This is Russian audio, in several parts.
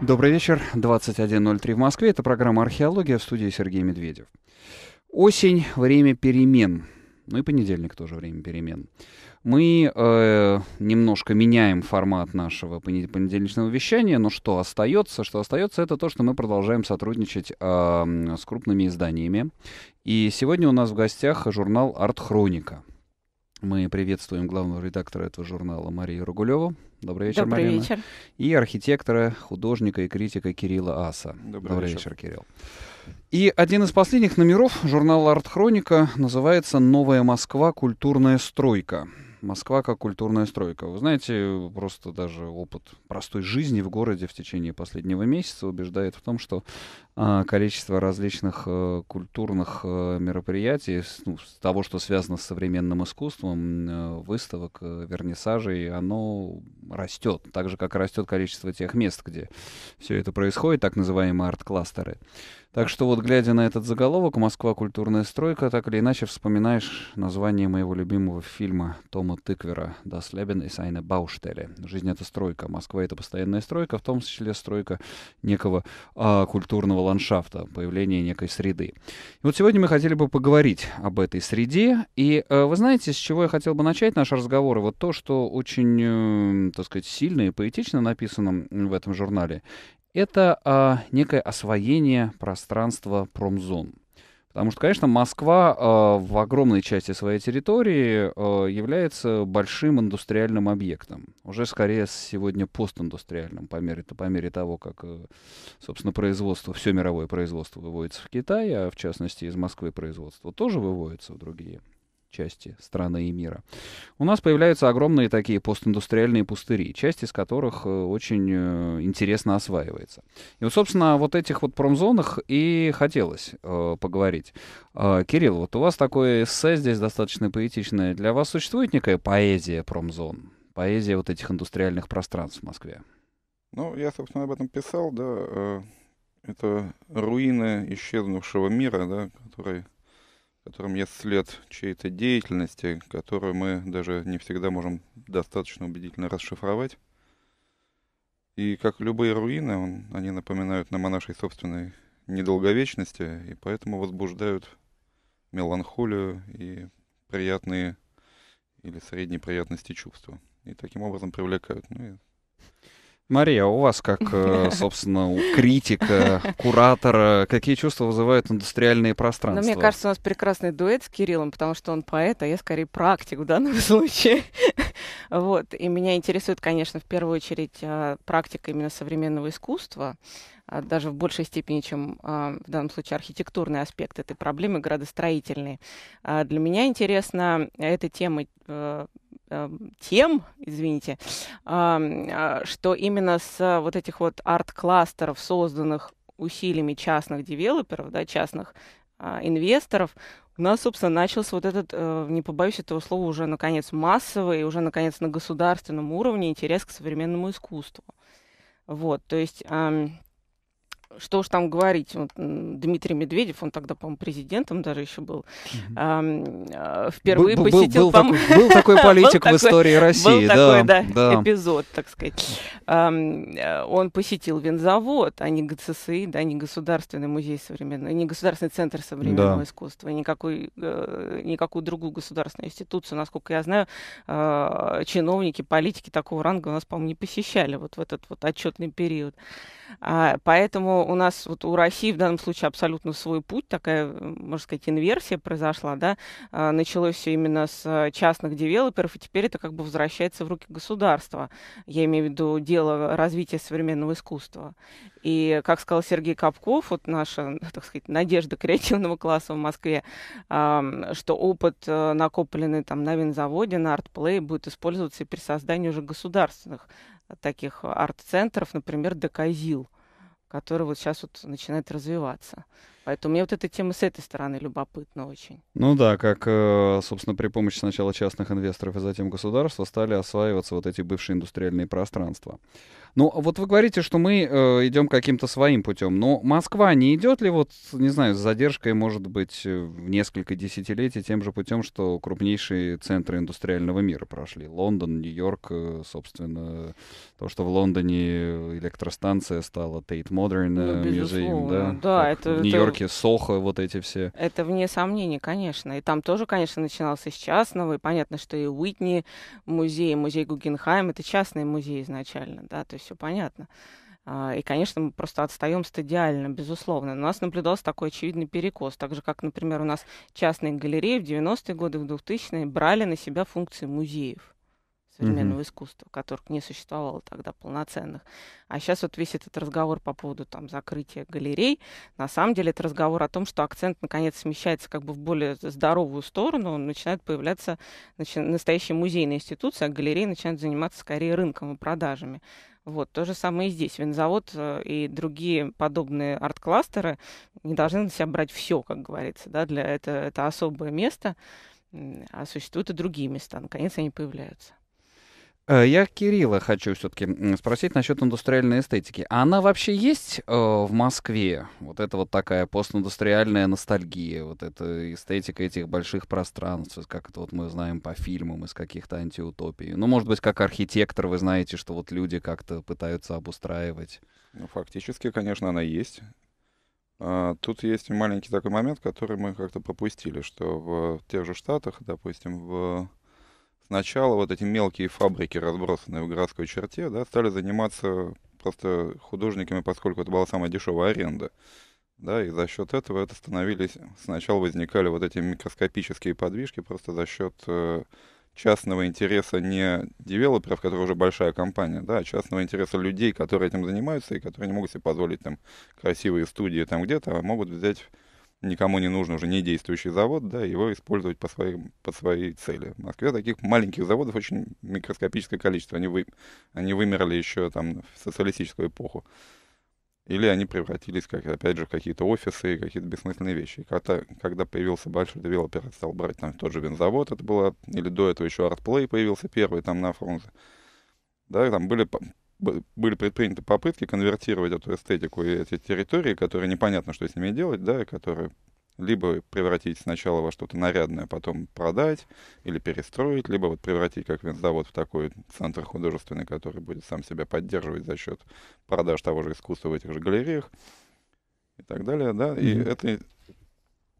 Добрый вечер. 21.03 в Москве. Это программа «Археология» в студии Сергей Медведев. Осень — время перемен. Ну и понедельник тоже время перемен. Мы э, немножко меняем формат нашего понедельничного вещания, но что остается? Что остается, это то, что мы продолжаем сотрудничать э, с крупными изданиями. И сегодня у нас в гостях журнал «Арт-хроника». Мы приветствуем главного редактора этого журнала Марию Рогулеву. Добрый вечер, Добрый Марина. вечер. И архитектора, художника и критика Кирилла Аса. Добрый, Добрый вечер. вечер, Кирилл. И один из последних номеров журнала «Арт-хроника» называется «Новая Москва. Культурная стройка». Москва как культурная стройка. Вы знаете, просто даже опыт простой жизни в городе в течение последнего месяца убеждает в том, что а, количество различных а, культурных а, мероприятий, с, ну, с того, что связано с современным искусством, а, выставок, а, вернисажей, оно растет. Так же, как растет количество тех мест, где все это происходит, так называемые арт-кластеры. Так что вот, глядя на этот заголовок «Москва. Культурная стройка», так или иначе вспоминаешь название моего любимого фильма Тома Тыквера «Das Leben ist eine Baustelle». «Жизнь — это стройка». Москва — это постоянная стройка, в том числе стройка некого а, культурного ландшафта, появления некой среды. И вот сегодня мы хотели бы поговорить об этой среде. И а, вы знаете, с чего я хотел бы начать наш разговор? Вот то, что очень, э, так сказать, сильно и поэтично написано в этом журнале, это а, некое освоение пространства промзон. Потому что, конечно, Москва э, в огромной части своей территории э, является большим индустриальным объектом. Уже скорее сегодня постиндустриальным, по мере, по мере того, как, э, собственно, производство, все мировое производство выводится в Китай, а в частности из Москвы производство тоже выводится в другие части страны и мира. У нас появляются огромные такие постиндустриальные пустыри, часть из которых э, очень э, интересно осваивается. И вот, собственно, о вот этих вот промзонах и хотелось э, поговорить. Э, Кирилл, вот у вас такое эссе здесь достаточно поэтичное. Для вас существует некая поэзия промзон? Поэзия вот этих индустриальных пространств в Москве? Ну, я, собственно, об этом писал, да. Э, это руины исчезнувшего мира, да, который которым есть след чьей-то деятельности, которую мы даже не всегда можем достаточно убедительно расшифровать. И как любые руины, он, они напоминают нам о нашей собственной недолговечности, и поэтому возбуждают меланхолию и приятные или средние приятности чувства. И таким образом привлекают. Ну, и Мария, у вас как, э, собственно, у критика, куратора, какие чувства вызывают индустриальные пространства? Ну, мне кажется, у нас прекрасный дуэт с Кириллом, потому что он поэт, а я скорее практик в данном случае. вот. И меня интересует, конечно, в первую очередь а, практика именно современного искусства, а, даже в большей степени, чем а, в данном случае архитектурный аспект этой проблемы, градостроительный. Для меня интересна эта тема э, Эм, тем, извините, а, что именно с а, вот этих вот арт-кластеров, созданных усилиями частных девелоперов, да, частных а, инвесторов, у нас, собственно, начался вот этот, э, не побоюсь этого слова, уже, наконец, массовый, уже, наконец, на государственном уровне интерес к современному искусству. Вот, то есть что уж там говорить, вот, Дмитрий Медведев, он тогда, по-моему, президентом даже еще был, mm-hmm. А, впервые был, посетил... Был, был, по такой, был такой политик в истории такой, России, был да, такой, да, эпизод, так сказать. Э, он посетил винзавод, а не ГЦСИ, да, не Государственный музей современного, не Государственный центр современного искусства, никакой, э, никакую другую государственную институцию, насколько я знаю, а, чиновники, политики такого ранга у нас, по-моему, не посещали вот в этот вот отчетный период. А, поэтому у нас, вот у России в данном случае абсолютно свой путь, такая, можно сказать, инверсия произошла, да, а, началось все именно с частных девелоперов, и теперь это как бы возвращается в руки государства. Я имею в виду дело развития современного искусства. И, как сказал Сергей Капков, вот наша, так сказать, надежда креативного класса в Москве, что опыт, э, накопленный там на винзаводе, на артплее, будет использоваться и при создании уже государственных таких а, арт-центров, например, Доказил, который вот сейчас вот начинает развиваться. Поэтому мне вот эта тема с этой стороны любопытна очень. Ну да, как, э, собственно, при помощи сначала частных инвесторов и затем государства стали осваиваться вот эти бывшие индустриальные пространства. Ну, вот вы говорите, что мы э, идем каким-то своим путем, но Москва не идет ли вот, не знаю, с задержкой, может быть, э, в несколько десятилетий тем же путем, что крупнейшие центры индустриального мира прошли? Лондон, Нью-Йорк, э, собственно, то, что в Лондоне электростанция стала Тейт Модерн ну, э, музеем, да? Да, это... В Нью-Йорке это... Сохо, вот эти все. Это вне сомнений, конечно. И там тоже, конечно, начинался с частного, и понятно, что и Уитни музей, музей Гугенхайм, это частные музеи изначально, да, то есть все понятно. А, и, конечно, мы просто отстаем стадиально, безусловно. Но у нас наблюдался такой очевидный перекос. Так же, как, например, у нас частные галереи в 90-е годы, в 2000-е брали на себя функции музеев современного mm-hmm. искусства, которых не существовало тогда полноценных. А сейчас вот весь этот разговор по поводу там, закрытия галерей, на самом деле это разговор о том, что акцент наконец смещается как бы в более здоровую сторону, начинают появляться значит, настоящие музейные институции, а галереи начинают заниматься скорее рынком и продажами. Вот, то же самое и здесь. Винзавод э, и другие подобные арт-кластеры не должны на себя брать все, как говорится. Да? Для это, это особое место, а существуют и другие места. Наконец они появляются. Э, я Кирилла хочу все-таки спросить насчет индустриальной эстетики. А она вообще есть э, в Москве? Вот это вот такая постиндустриальная ностальгия, вот эта эстетика этих больших пространств, как это вот мы знаем по фильмам из каких-то антиутопий. Ну, может быть, как архитектор вы знаете, что вот люди как-то пытаются обустраивать. Ну, фактически, конечно, она есть. А, тут есть маленький такой момент, который мы как-то пропустили, что в тех же Штатах, допустим, в сначала вот эти мелкие фабрики, разбросанные в городской черте, да, стали заниматься просто художниками, поскольку это была самая дешевая аренда. Да, и за счет этого это становились, сначала возникали вот эти микроскопические подвижки просто за счет э, частного интереса не девелоперов, которые уже большая компания, да, а частного интереса людей, которые этим занимаются и которые не могут себе позволить там красивые студии там где-то, а могут взять никому не нужен уже не действующий завод, да, его использовать по своей, по своей цели. В Москве таких маленьких заводов очень микроскопическое количество. Они, вы, они вымерли еще там в социалистическую эпоху. Или они превратились, как, опять же, в какие-то офисы, какие-то бессмысленные вещи. Когда, когда появился большой девелопер, стал брать там тот же винзавод, это было, или до этого еще Artplay появился первый там на Фрунзе. Да, там были были предприняты попытки конвертировать эту эстетику и эти территории, которые непонятно, что с ними делать, да, которые либо превратить сначала во что-то нарядное, потом продать или перестроить, либо вот превратить как винзавод в такой центр художественный, который будет сам себя поддерживать за счет продаж того же искусства в этих же галереях и так далее, да, и mm-hmm. эта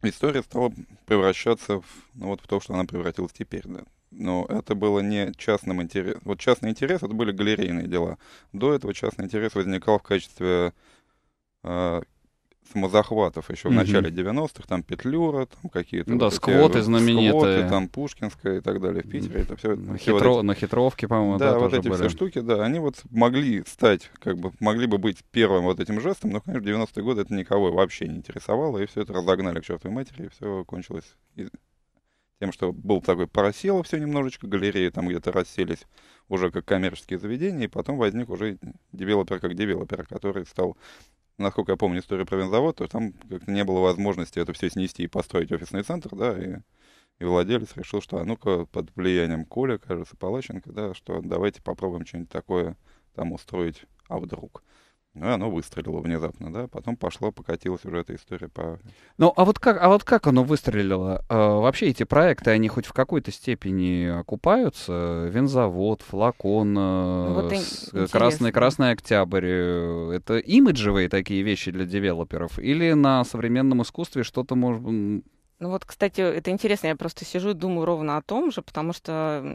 история стала превращаться в, ну, вот в то, что она превратилась теперь, да но это было не частным интересом. Вот частный интерес это были галерейные дела. До этого частный интерес возникал в качестве э, самозахватов еще в начале 90-х, там Петлюра, там какие-то... Ну да, вот сквоты эти, знаменитые. Сквоты, там Пушкинская и так далее в Питере. Это все, на, все хитро, вот эти, на хитровке, по-моему, да, да вот эти были. все штуки, да, они вот могли стать, как бы, могли бы быть первым вот этим жестом, но, конечно, в 90-е годы это никого вообще не интересовало, и все это разогнали к чертовой матери, и все кончилось тем, что был такой поросело все немножечко, галереи там где-то расселись уже как коммерческие заведения, и потом возник уже девелопер как девелопер, который стал, насколько я помню историю про винзавод, то там как-то не было возможности это все снести и построить офисный центр, да, и, и владелец решил, что а ну-ка под влиянием Коля, кажется, Палаченко, да, что давайте попробуем что-нибудь такое там устроить, а вдруг. Ну и оно выстрелило внезапно, да. Потом пошло, покатилась уже эта история по. Ну а вот как, а вот как оно выстрелило? А, вообще эти проекты, они хоть в какой-то степени окупаются? Винзавод, флакон, э, ну, вот с, э, красный, красный октябрь. Э, это имиджевые такие вещи для девелоперов? Или на современном искусстве что-то может ну вот, кстати, это интересно, я просто сижу и думаю ровно о том же, потому что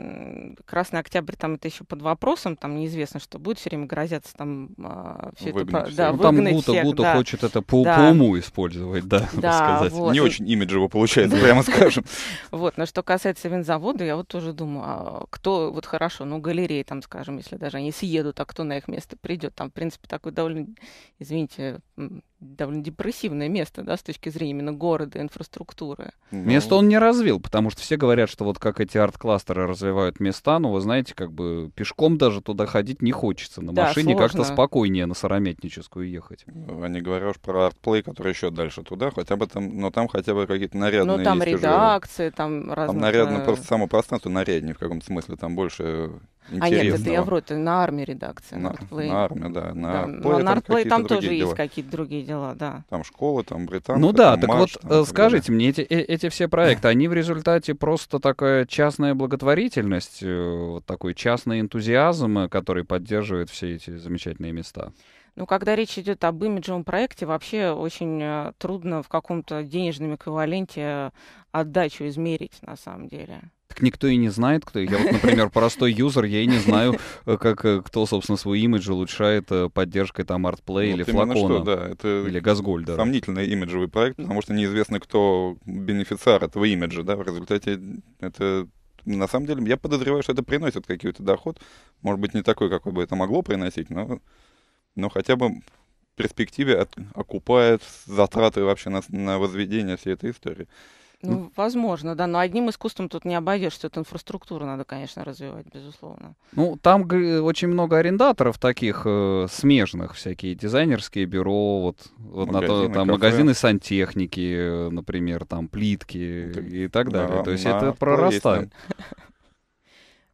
Красный Октябрь там это еще под вопросом, там неизвестно, что будет, все время грозятся там э, а, все выгнать это... Всех. Да, ну, там Гута, всех, Гута да. хочет это по, да. по уму использовать, да, да сказать. Вот. Не очень имиджево получается, прямо скажем. Вот, но что касается винзавода, я вот тоже думаю, а кто, вот хорошо, ну галереи там, скажем, если даже они съедут, а кто на их место придет, там, в принципе, такой довольно, извините, довольно депрессивное место, да, с точки зрения именно города, инфраструктуры которая. Ну... Место он не развил, потому что все говорят, что вот как эти арт-кластеры развивают места, но ну, вы знаете, как бы пешком даже туда ходить не хочется. На да, машине как-то спокойнее на Сарамятническую ехать. А не говоря уж про арт-плей, который еще дальше туда, хотя бы там, но там хотя бы какие-то нарядные Ну там редакции, тяжелые. там разные... Там нарядно э, просто само пространство наряднее в каком-то смысле, там больше Интересно. А нет, это я вру, это на армии редакция. На, Nordplay. на армии, да. На, да, ну, а там, там тоже есть какие-то другие дела, да. Там школа, там британка, Ну да, там так марш, вот там, э, скажите мне, эти, э, эти все проекты, они в результате просто такая частная благотворительность, э, вот такой частный энтузиазм, который поддерживает все эти замечательные места? Ну, когда речь идет об имиджевом проекте, вообще очень трудно в каком-то денежном эквиваленте отдачу измерить, на самом деле. Так никто и не знает, кто. Я вот, например, простой юзер, я и не знаю, э, как, э, кто, собственно, свой имидж улучшает э, поддержкой там ArtPlay ну, вот или Флакона. Что, да, это или Газгольда. Сомнительный имиджевый проект, потому что неизвестно, кто бенефициар этого имиджа, да, в результате это на самом деле, я подозреваю, что это приносит какой-то доход. Может быть, не такой, какой бы это могло приносить, но, но хотя бы в перспективе от, окупает затраты вообще на, на возведение всей этой истории. Ну, ну, возможно, да, но одним искусством тут не обойдешься. это инфраструктуру надо, конечно, развивать, безусловно. Ну, там очень много арендаторов таких э, смежных, всякие дизайнерские бюро, вот, вот магазины, на то, там кафе. магазины сантехники, э, например, там плитки ну, и так далее. Да, то есть это прорастает.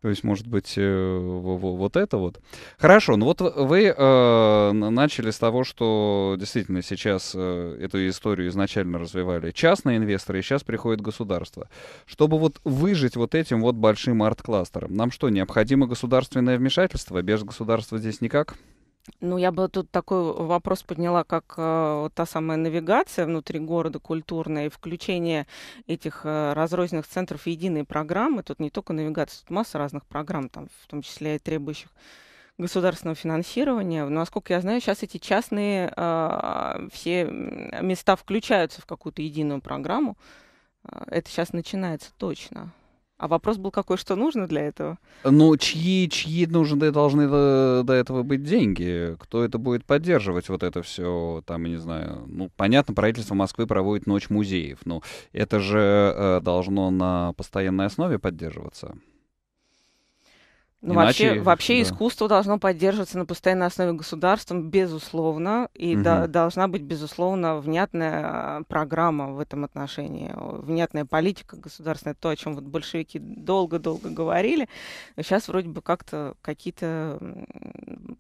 То есть, может быть, э, вот это вот. Хорошо, ну вот вы э, начали с того, что действительно сейчас э, эту историю изначально развивали частные инвесторы, и сейчас приходит государство. Чтобы вот выжить вот этим вот большим арт-кластером, нам что, необходимо государственное вмешательство? Без государства здесь никак? — ну, я бы тут такой вопрос подняла, как э, та самая навигация внутри города культурная и включение этих э, разрозненных центров в единые программы. Тут не только навигация, тут масса разных программ, там, в том числе и требующих государственного финансирования. Но, насколько я знаю, сейчас эти частные э, все места включаются в какую-то единую программу. Э, это сейчас начинается точно. А вопрос был какой, что нужно для этого? Ну, чьи, чьи нужны должны до, до этого быть деньги? Кто это будет поддерживать, вот это все, там, не знаю. Ну, понятно, правительство Москвы проводит ночь музеев. но ну, это же э, должно на постоянной основе поддерживаться. Ну, Иначе, вообще, вообще да. искусство должно поддерживаться на постоянной основе государством, безусловно, и угу. до, должна быть, безусловно, внятная а, программа в этом отношении, внятная политика государственная, то, о чем вот большевики долго-долго говорили. сейчас вроде бы как-то какие-то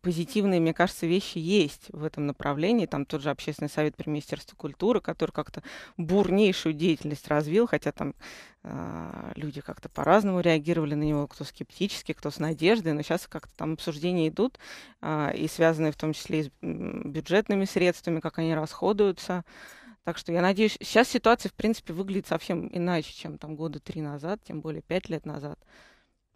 позитивные, мне кажется, вещи есть в этом направлении. Там тот же Общественный совет при Министерстве культуры, который как-то бурнейшую деятельность развил, хотя там э, люди как-то по-разному реагировали на него, кто скептически, кто с надеждой одежды, но сейчас как-то там обсуждения идут, а, и связанные в том числе и с бюджетными средствами, как они расходуются. Так что я надеюсь, сейчас ситуация, в принципе, выглядит совсем иначе, чем там года три назад, тем более пять лет назад.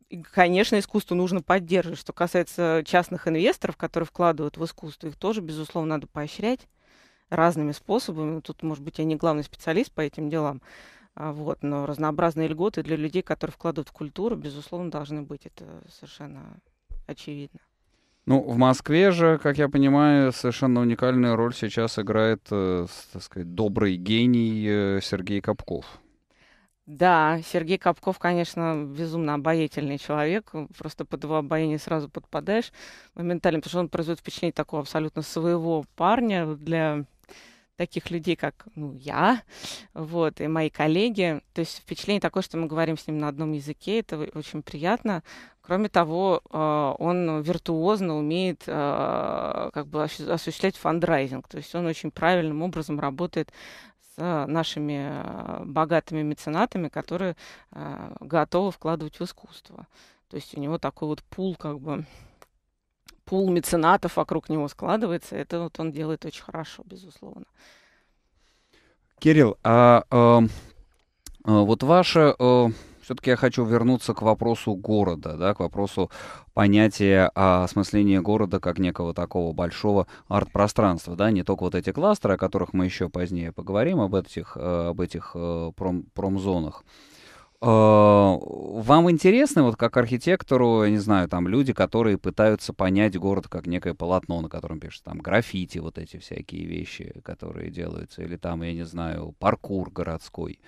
И, конечно, искусство нужно поддерживать. Что касается частных инвесторов, которые вкладывают в искусство, их тоже, безусловно, надо поощрять разными способами. Тут, может быть, я не главный специалист по этим делам, а, вот, но разнообразные льготы для людей, которые вкладывают в культуру, безусловно, должны быть. Это совершенно очевидно. Ну, в Москве же, как я понимаю, совершенно уникальную роль сейчас играет, э, так сказать, добрый гений э, Сергей Капков. Да, Сергей Капков, конечно, безумно обаятельный человек. Просто под его обаяние сразу подпадаешь моментально, потому что он производит впечатление такого абсолютно своего парня для таких людей, как ну, я, вот, и мои коллеги. То есть впечатление такое, что мы говорим с ним на одном языке, это очень приятно. Кроме того, а, он виртуозно умеет а, как бы осуществлять фандрайзинг, то есть он очень правильным образом работает с а, нашими богатыми меценатами, которые готовы вкладывать в искусство. То есть у него такой вот пул как бы пул меценатов вокруг него складывается. Это вот он делает очень хорошо, безусловно. Кирилл, а, а вот ваше... А... Э, Все-таки я хочу вернуться к вопросу города, да, к вопросу понятия осмысления города как некого такого большого арт-пространства, да, не только вот эти кластеры, о которых мы еще позднее поговорим, об этих, э, об этих пром промзонах. -пром Э, вам интересны, вот как архитектору, я не знаю, там люди, которые пытаются понять город как некое полотно, на котором пишется там граффити, вот эти всякие вещи, которые делаются, или там, я не знаю, паркур городской,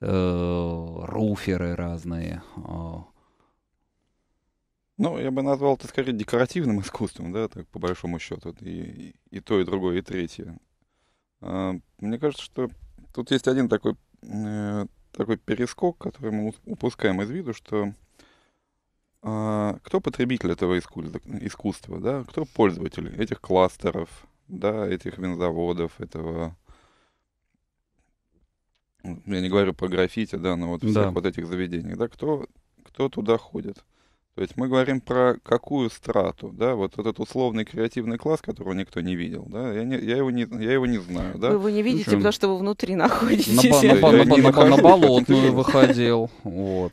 э, руферы разные. Э. Ну, я бы назвал это скорее декоративным искусством, да, так, по большому счету. И, и то, и другое, и третье. Мне кажется, что тут есть один такой такой перескок, который мы упускаем из виду, что а, кто потребитель этого искусства, да, кто пользователь этих кластеров, да, этих винзаводов, этого я не говорю про граффити, да, но вот всех да. вот этих заведений, да, кто, кто туда ходит. То есть мы говорим про какую страту, да, вот этот условный креативный класс, которого никто не видел, да, я, не, я, его, не, я его не знаю, да. Вы его не видите, Причем... потому что вы внутри находитесь. На, на болотную выходил, вот.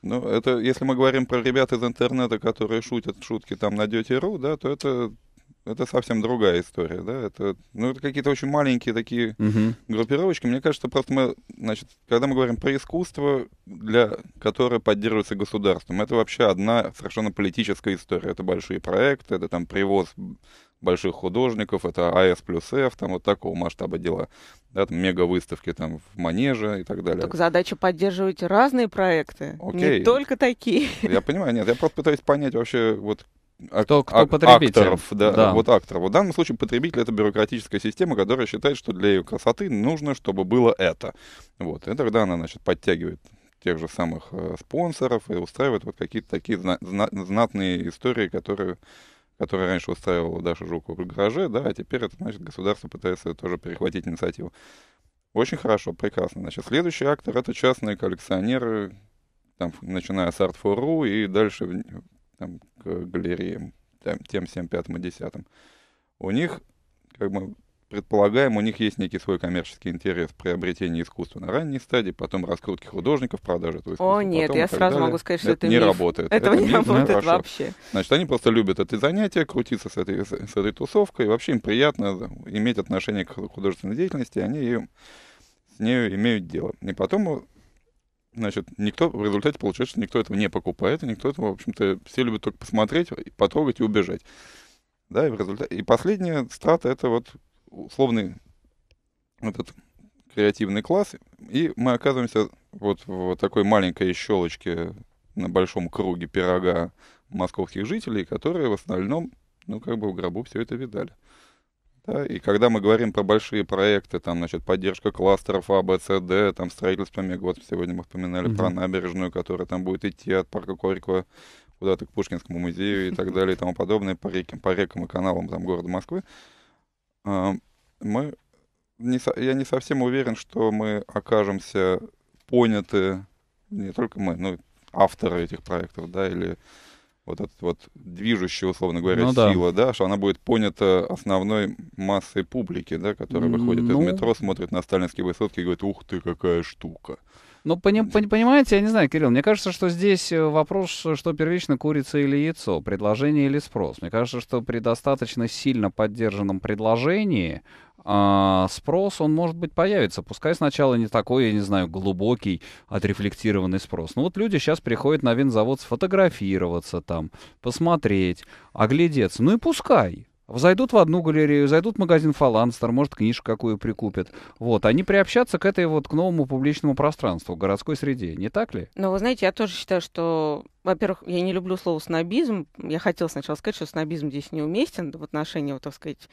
Ну, это, если мы говорим про ребят из интернета, которые шутят шутки там на Дети.ру, да, то это это совсем другая история, да, это, ну, это какие-то очень маленькие такие угу. группировочки. Мне кажется, просто мы, значит, когда мы говорим про искусство, для которое поддерживается государством, это вообще одна совершенно политическая история. Это большие проекты, это там привоз больших художников, это АС плюс Ф. там вот такого масштаба дела, да, там мега-выставки там в Манеже и так далее. Только задача поддерживать разные проекты, Окей. не только такие. Я понимаю, нет, я просто пытаюсь понять вообще, вот а, кто, кто а, потребитель. акторов, да, да. вот акторов. В данном случае потребитель это бюрократическая система, которая считает, что для ее красоты нужно, чтобы было это. Вот. И тогда она, значит, подтягивает тех же самых э, спонсоров и устраивает вот какие-то такие зна- зна- знатные истории, которые которая раньше устраивала Даша Жукова в гараже, да, а теперь это значит государство пытается тоже перехватить инициативу. Очень хорошо, прекрасно. Значит, следующий актор это частные коллекционеры, там, начиная с Art4.ru и дальше там, к галереям, там, тем всем пятым и десятым. У них, как мы предполагаем, у них есть некий свой коммерческий интерес приобретения искусства на ранней стадии, потом раскрутки художников, продажи этого искусства. О нет, я сразу далее. могу сказать, что это, это не миф. работает. Этого это не работает хорошо. вообще. Значит, они просто любят это занятие, крутиться с этой, с этой тусовкой, вообще им приятно иметь отношение к художественной деятельности, и они ее, с нею имеют дело. И потом Значит, никто, в результате получается, что никто этого не покупает, никто этого, в общем-то, все любят только посмотреть, потрогать и убежать. Да, и в результате... И последняя страта — это вот условный этот креативный класс, и мы оказываемся вот в такой маленькой щелочке на большом круге пирога московских жителей, которые в основном ну, как бы в гробу все это видали. Э, и когда мы говорим про большие проекты, там, значит, поддержка кластеров А, Б, С, Д, там, строительство мегаватт, сегодня мы вспоминали mm-hmm. про набережную, которая там будет идти от парка Корькова куда-то к Пушкинскому музею и так далее и тому подобное, по рекам, по рекам и каналам там города Москвы, а, мы не, я не совсем уверен, что мы окажемся поняты, не только мы, но авторы этих проектов, да, или вот эта вот движущая, условно говоря, ну, да. сила, да, что она будет понята основной массой публики, да, которая выходит ну... из метро, смотрит на сталинские высотки и говорит, ух ты, какая штука. Ну, понимаете, я не знаю, Кирилл, мне кажется, что здесь э, вопрос, что первично курица или яйцо, предложение или спрос. Мне кажется, что при достаточно сильно поддержанном предложении а спрос, он, может быть, появится. Пускай сначала не такой, я не знаю, глубокий, отрефлектированный спрос. Ну вот люди сейчас приходят на винзавод сфотографироваться там, посмотреть, оглядеться. Ну и пускай. Зайдут в одну галерею, зайдут в магазин «Фаланстер», может, книжку какую прикупят. Вот, они приобщатся к этой вот к новому публичному пространству, городской среде, не так ли? Ну, вы знаете, я тоже считаю, что, во-первых, я не люблю слово «снобизм». Я хотела сначала сказать, что снобизм здесь неуместен в отношении, вот, так сказать,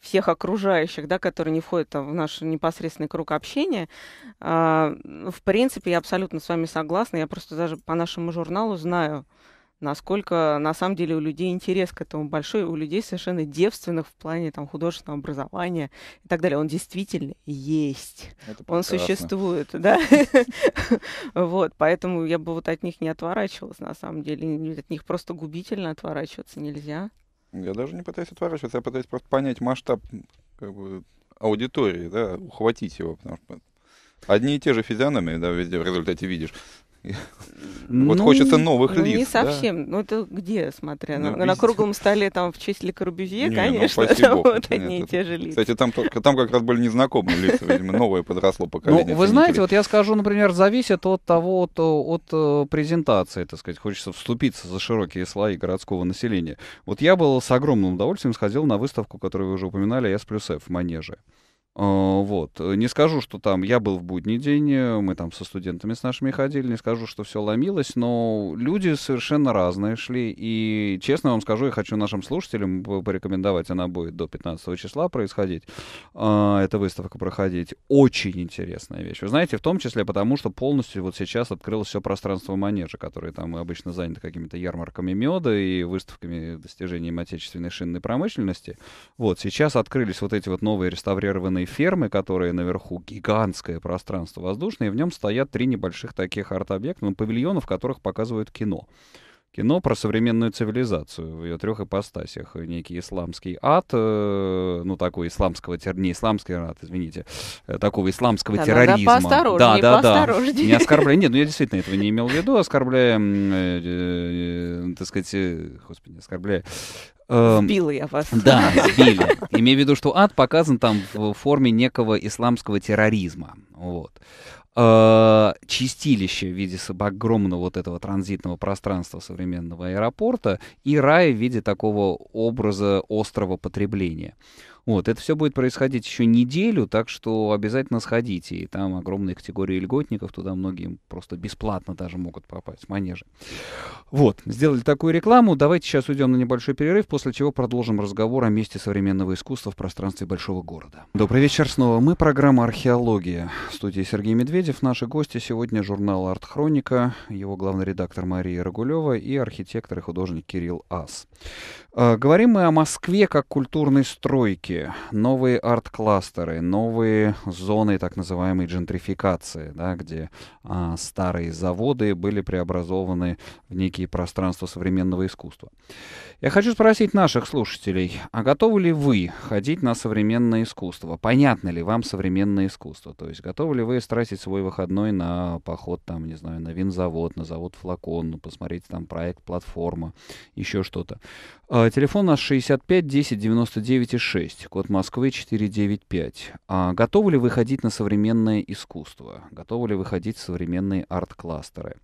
всех окружающих, да, которые не входят там, в наш непосредственный круг общения. А, в принципе, я абсолютно с вами согласна. Я просто даже по нашему журналу знаю, насколько на самом деле у людей интерес к этому большой, у людей совершенно девственных в плане там, художественного образования и так далее. Он действительно есть. Это Он существует, да. Вот, поэтому я бы вот от них не отворачивалась, на самом деле. От них просто губительно отворачиваться нельзя. Я даже не пытаюсь отворачиваться, я пытаюсь просто понять масштаб как бы, аудитории, да, ухватить его, потому что Одни и те же физиономии, да, везде в результате видишь. Ну, вот хочется новых ну, лиц. Не совсем. Да? Ну это где, смотря ну, на, на круглом столе там в честь Ле Корбюзье, не, ну, конечно, ну, там богу, вот нет, одни и те же лица. Кстати, там, там как раз были незнакомые лица, видимо, новое подросло ну, поколение. Ну, вы знаете, вот я скажу, например, зависит от того, от, от э, презентации, так сказать, хочется вступиться за широкие слои городского населения. Вот я был с огромным удовольствием сходил на выставку, которую вы уже упоминали, «Я с плюс F» в Манеже. А, вот. Не скажу, что там я был в будний день, э, мы там со студентами с нашими ходили, не скажу, что все ломилось, но люди совершенно разные шли. И честно вам скажу, я хочу нашим слушателям порекомендовать, она будет до 15 числа происходить, а, эта выставка проходить. Очень интересная вещь. Вы знаете, в том числе потому, что полностью вот сейчас открылось все пространство манежа, которое там обычно заняты какими-то ярмарками меда и выставками достижений отечественной шинной промышленности. Вот сейчас открылись вот эти вот новые реставрированные огромной фермы, которая наверху, гигантское пространство воздушное, и в нем стоят три небольших таких арт-объекта, ну, павильонов, в которых показывают кино кино про современную цивилизацию в ее трех ипостасях. Некий исламский ад, э, ну такой исламского, тер... не исламский ад, извините, э, такого исламского да, терроризма. Да, да, да, Не оскорбляя, нет, ну я действительно этого не имел в виду, оскорбляя, э, э, э, так сказать, э, господи, оскорбляя эм, Сбила я вас. Да, сбили. Имею в виду, что ад показан там в форме некого исламского терроризма. Вот э, чистилище в виде огромного вот этого транзитного пространства современного аэропорта и рай в виде такого образа острого потребления. Вот, это все будет происходить еще неделю, так что обязательно сходите. И там огромные категории льготников, туда многие просто бесплатно даже могут попасть, манежи. Вот, сделали такую рекламу. Давайте сейчас уйдем на небольшой перерыв, после чего продолжим разговор о месте современного искусства в пространстве большого города. Добрый вечер снова. Мы программа «Археология». В студии Сергей Медведев. Наши гости сегодня журнал «Арт Хроника», его главный редактор Мария Рогулева и архитектор и художник Кирилл Ас. Э, говорим мы о Москве как культурной стройке, новые арт-кластеры, новые зоны так называемой джентрификации, да, где а, старые заводы были преобразованы в некие пространства современного искусства. Я хочу спросить наших слушателей, а готовы ли вы ходить на современное искусство? Понятно ли вам современное искусство? То есть готовы ли вы тратить свой выходной на поход, там, не знаю, на винзавод, на завод «Флакон», ну, посмотреть там проект «Платформа», еще что-то? Э, а, телефон наш 65 10 99 6, код Москвы 495. А готовы ли выходить на современное искусство? Готовы ли выходить в современные арт-кластеры?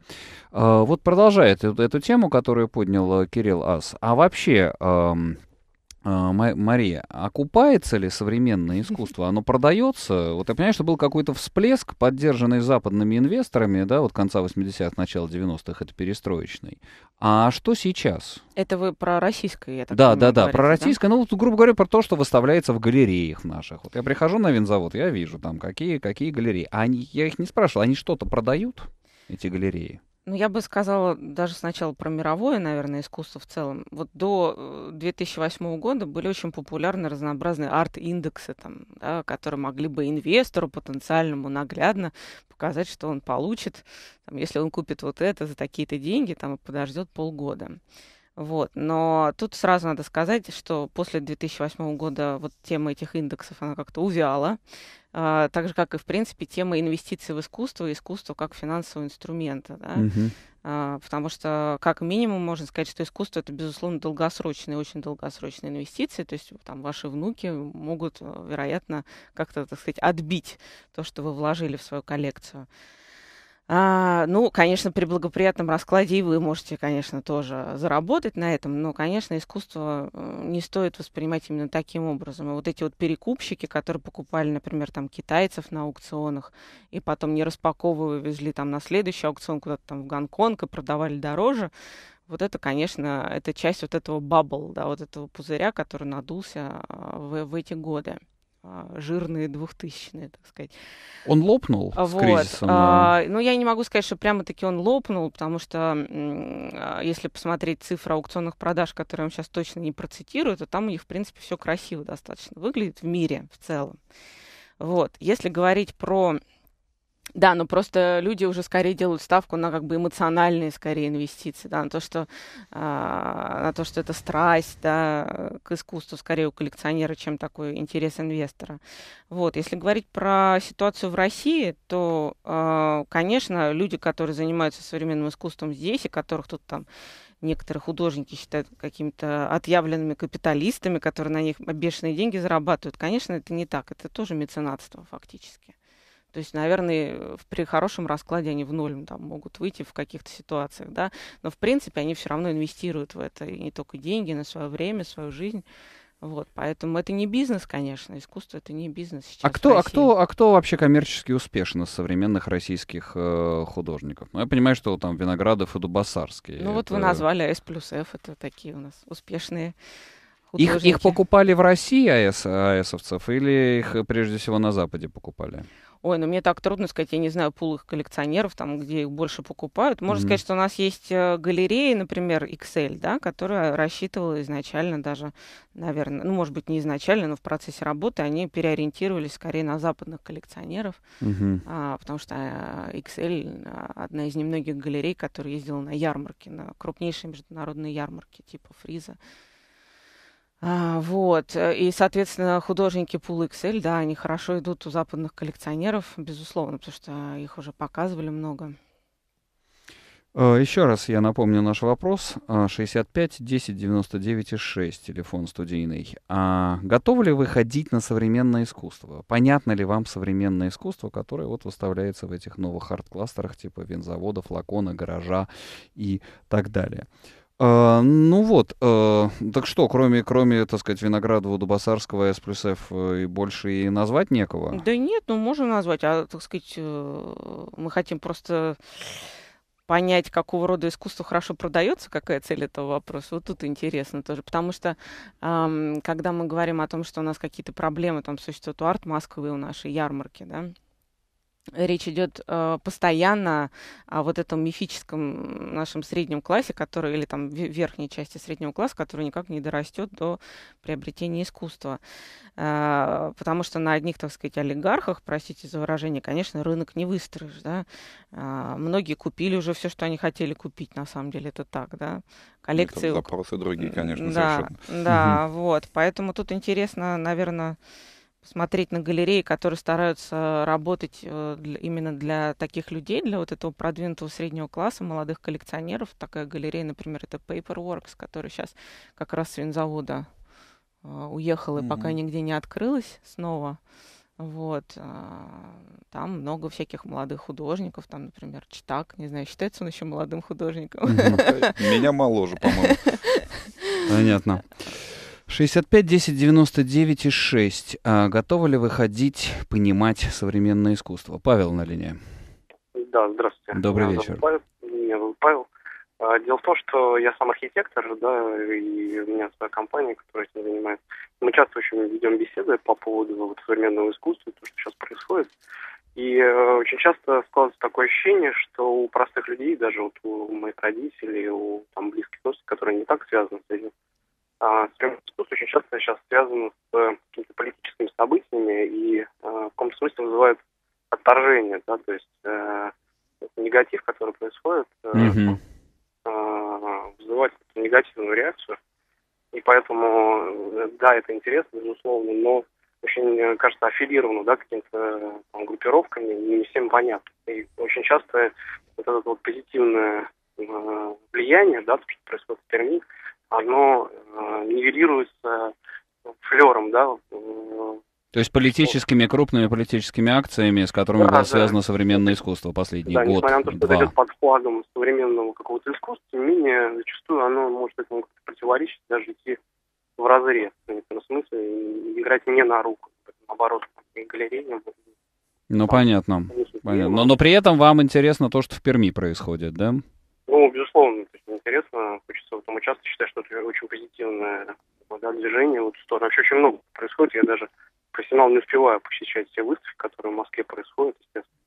А, вот продолжает эту, эту тему, которую поднял э, Кирилл Ас. А вообще, а, Мария, окупается ли современное искусство? Оно продается? Вот я понимаю, что был какой-то всплеск, поддержанный западными инвесторами, да, вот конца 80-х, начала 90-х, это перестроечный. А что сейчас? Это вы про российское, я так да, Да, да, про российское. Да? Ну, вот, грубо говоря, про то, что выставляется в галереях наших. Вот я прихожу на винзавод, я вижу там, какие, какие галереи. А они, я их не спрашивал, они что-то продают, эти галереи? Ну, я бы сказала даже сначала про мировое, наверное, искусство в целом. Вот до 2008 э, года были очень популярны разнообразные арт-индексы, там, да, которые могли бы инвестору потенциальному наглядно показать, что он получит, там, если он купит вот это за такие-то деньги там, и подождет полгода. Вот. Но тут сразу надо сказать, что после 2008 года вот тема этих индексов, она как-то увяла. А, так же, как и, в принципе, тема инвестиций в искусство и искусство как финансового инструмента. Да? Угу. А, потому что, как минимум, можно сказать, что искусство — это, безусловно, долгосрочные, очень долгосрочные инвестиции. То есть там ваши внуки могут, вероятно, как-то, так сказать, отбить то, что вы вложили в свою коллекцию. А, ну, конечно, при благоприятном раскладе и вы можете, конечно, тоже заработать на этом, но, конечно, искусство э, не стоит воспринимать именно таким образом. И вот эти вот перекупщики, которые покупали, например, там китайцев на аукционах, и потом не распаковывая везли там на следующий аукцион куда-то там в Гонконг и продавали дороже, вот это, конечно, это часть вот этого бабл, да, вот этого пузыря, который надулся а, в, в эти годы. А, жирные двухтысячные, так сказать. Он лопнул вот. с кризисом? А, ну, я не могу сказать, что прямо-таки он лопнул, потому что а, если посмотреть цифры аукционных продаж, которые он сейчас точно не процитирую, то там у них, в принципе, все красиво достаточно выглядит в мире в целом. Вот. Если говорить про да, но просто люди уже скорее делают ставку на как бы эмоциональные скорее инвестиции, да, на то, что, э, на то, что это страсть да, к искусству скорее у коллекционера, чем такой интерес инвестора. Вот. Если говорить про ситуацию в России, то, э, конечно, люди, которые занимаются современным искусством здесь, и которых тут там некоторые художники считают какими-то отъявленными капиталистами, которые на них бешеные деньги зарабатывают, конечно, это не так. Это тоже меценатство фактически. То есть, наверное, при хорошем раскладе они в ноль там, могут выйти в каких-то ситуациях, да, но в принципе они все равно инвестируют в это, и не только деньги, но свое время, свою жизнь. Вот, поэтому это не бизнес, конечно, искусство это не бизнес сейчас. А кто, а кто, а кто вообще коммерчески успешен из современных российских э, художников? Ну, я понимаю, что там Виноградов и Дубасарский. Ну это... вот вы назвали S «А плюс F, это такие у нас успешные. Художники. Их, их покупали в России АЭС, АЭСовцев или их э, прежде всего на Западе покупали? Ой, ну мне так трудно сказать, я не знаю пул их коллекционеров, там, где их больше покупают. Можно mm-hmm. сказать, что у нас есть э, галереи, например, Excel, да, которая рассчитывала изначально даже, наверное, ну, может быть, не изначально, но в процессе работы они переориентировались скорее на западных коллекционеров, mm-hmm. а, потому что Excel э, а, одна из немногих галерей, которая ездила на ярмарки, на крупнейшие международные ярмарки типа Фриза а, вот. Э, и, соответственно, художники Pool XL, да, они хорошо идут у западных коллекционеров, безусловно, потому что их уже показывали много. А, Еще раз я напомню наш вопрос. 65 10 99 6, телефон студийный. А готовы ли вы ходить на современное искусство? Понятно ли вам современное искусство, которое вот выставляется в этих новых арт-кластерах типа винзавода, флакона, гаража и так далее? А, ну вот, а, так что, кроме, кроме, так сказать, Виноградова, Дубасарского, С плюс Ф, э, и больше и назвать некого? Да нет, ну можно назвать, а, так сказать, э, мы хотим просто понять, какого рода искусство хорошо продается, какая цель этого вопроса, вот тут интересно тоже. Потому что, эм, когда мы говорим о том, что у нас какие-то проблемы там существуют у арт Москвы, у нашей ярмарки, да, речь идет э, постоянно о вот этом мифическом нашем среднем классе, который, или там верхней части среднего класса, который никак не дорастет до приобретения искусства. Э, потому что на одних, так сказать, олигархах, простите за выражение, конечно, рынок не выстроишь. Да? Э, многие купили уже все, что они хотели купить, на самом деле это так. Да? Коллекции... Это вопросы другие, конечно, да, совершенно. Да, угу. вот. Поэтому тут интересно, наверное смотреть на галереи, которые стараются работать э, именно для таких людей, для вот этого продвинутого среднего класса, молодых коллекционеров. Такая галерея, например, это Paperworks, которая сейчас как раз с винзавода э, уехала и mm-hmm. пока нигде не открылась снова. Вот. А, там много всяких молодых художников, там, например, Читак, не знаю, считается он еще молодым художником. Меня моложе, по-моему. Понятно. 65 10 99 и 6. А готовы ли вы ходить, понимать современное искусство? Павел на линии. Да, здравствуйте. Добрый Меня вечер. Павел. Меня зовут Павел. А, дело в том, что я сам архитектор, да, и у меня своя компания, которая этим занимается. Мы часто очень ведем беседы по поводу вот, современного искусства, то, что сейчас происходит. И э, очень часто складывается такое ощущение, что у простых людей, даже вот у моих родителей, у там, близких родственников, которые не так связаны с этим, а, искус очень часто сейчас связано с какими-то политическими событиями и а, в каком-то смысле вызывает отторжение, да, то есть э, негатив, который происходит, э, mm-hmm. э, вызывает негативную реакцию. И поэтому, э, да, это интересно, безусловно, но очень, э, кажется, аффилировано, да, какими-то там, группировками, не всем понятно. И очень часто вот это вот позитивное э, влияние, да, то, что происходит в Перми, оно э, нивелируется флером, да. То есть политическими, крупными политическими акциями, с которыми да, было да. связано современное искусство последний да, год, несмотря на то, что два. это идет под флагом современного какого-то искусства, тем не менее, зачастую оно может этому как-то противоречить, даже идти в разрез, в этом смысле, играть не на руку, наоборот, галереям. Ну, понятно. Конечно, понятно. Но, но при этом вам интересно то, что в Перми происходит, да? Ну, безусловно интересно, хочется в этом участвовать, считаю, что это очень позитивное да, движение в эту сторону. Вообще очень много происходит, я даже профессионал не успеваю посещать все выставки, которые в Москве происходят, естественно.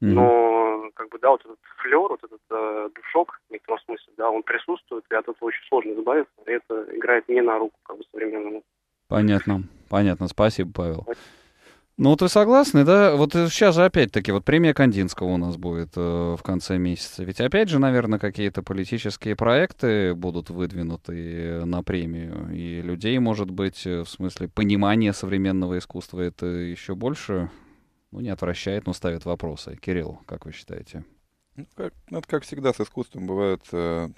Mm-hmm. Но, как бы, да, вот этот флер, вот этот э, душок, в некотором смысле, да, он присутствует, и от этого очень сложно избавиться, и это играет не на руку, как бы, современному. Понятно, понятно, спасибо, Павел. Спасибо. Ну вот вы согласны, да? Вот сейчас э, же опять-таки, вот премия Кандинского у нас будет э, в конце месяца. Ведь опять же, наверное, какие-то политические проекты будут выдвинуты э, на премию. И людей, может быть, э, в смысле понимания современного искусства это еще больше, ну, не отвращает, но ставит вопросы. Кирилл, как вы считаете? Ну, как, ну, как всегда с искусством бывает э,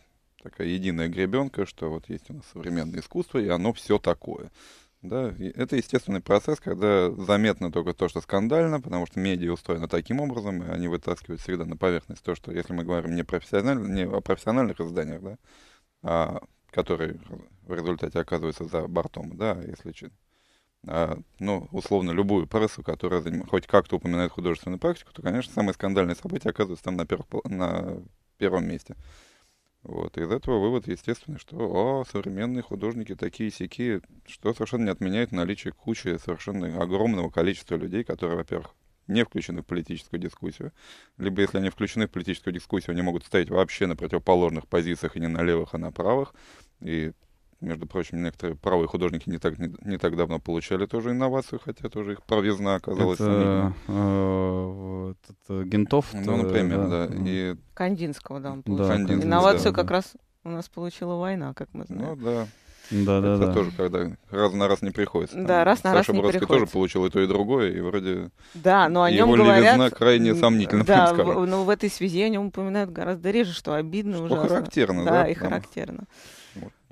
такая единая гребенка, что вот есть у нас современное искусство, и оно все такое. Да? это естественный процесс, когда заметно только то, что скандально, потому что медиа устроены таким образом, и они вытаскивают всегда на поверхность то, что, если мы говорим не, профессионально, не о профессиональных изданиях, да, а, которые в результате оказываются за бортом, да, если а, ну, условно, любую прессу, которая хоть как-то упоминает художественную практику, то, конечно, самые скандальные события оказываются там на, первых, на первом месте. Вот. Из этого вывод, естественно, что о, современные художники такие сики, что совершенно не отменяет наличие кучи совершенно огромного количества людей, которые, во-первых, не включены в политическую дискуссию, либо если они включены в политическую дискуссию, они могут стоять вообще на противоположных позициях и не на левых, а на правых, и между прочим, некоторые правые художники не так, не, не так давно получали тоже инновацию, хотя тоже их правизна оказалась. Это, э, этот, Гентов. Ну, например, э, да. да. И... Кандинского, да, он получил. Да, инновацию да, как да. раз у нас получила война, как мы знаем. Ну, да. Да, это да, да. тоже, когда раз на раз не приходится. Да, Там раз на Саша раз не Бродский приходится. тоже получил и то, и другое, и вроде... Да, но о нем его говорят... левизна крайне сомнительна, да, в, но ну, в этой связи о нем упоминают гораздо реже, что обидно, что ужасно. характерно, да? Да, и потому... характерно.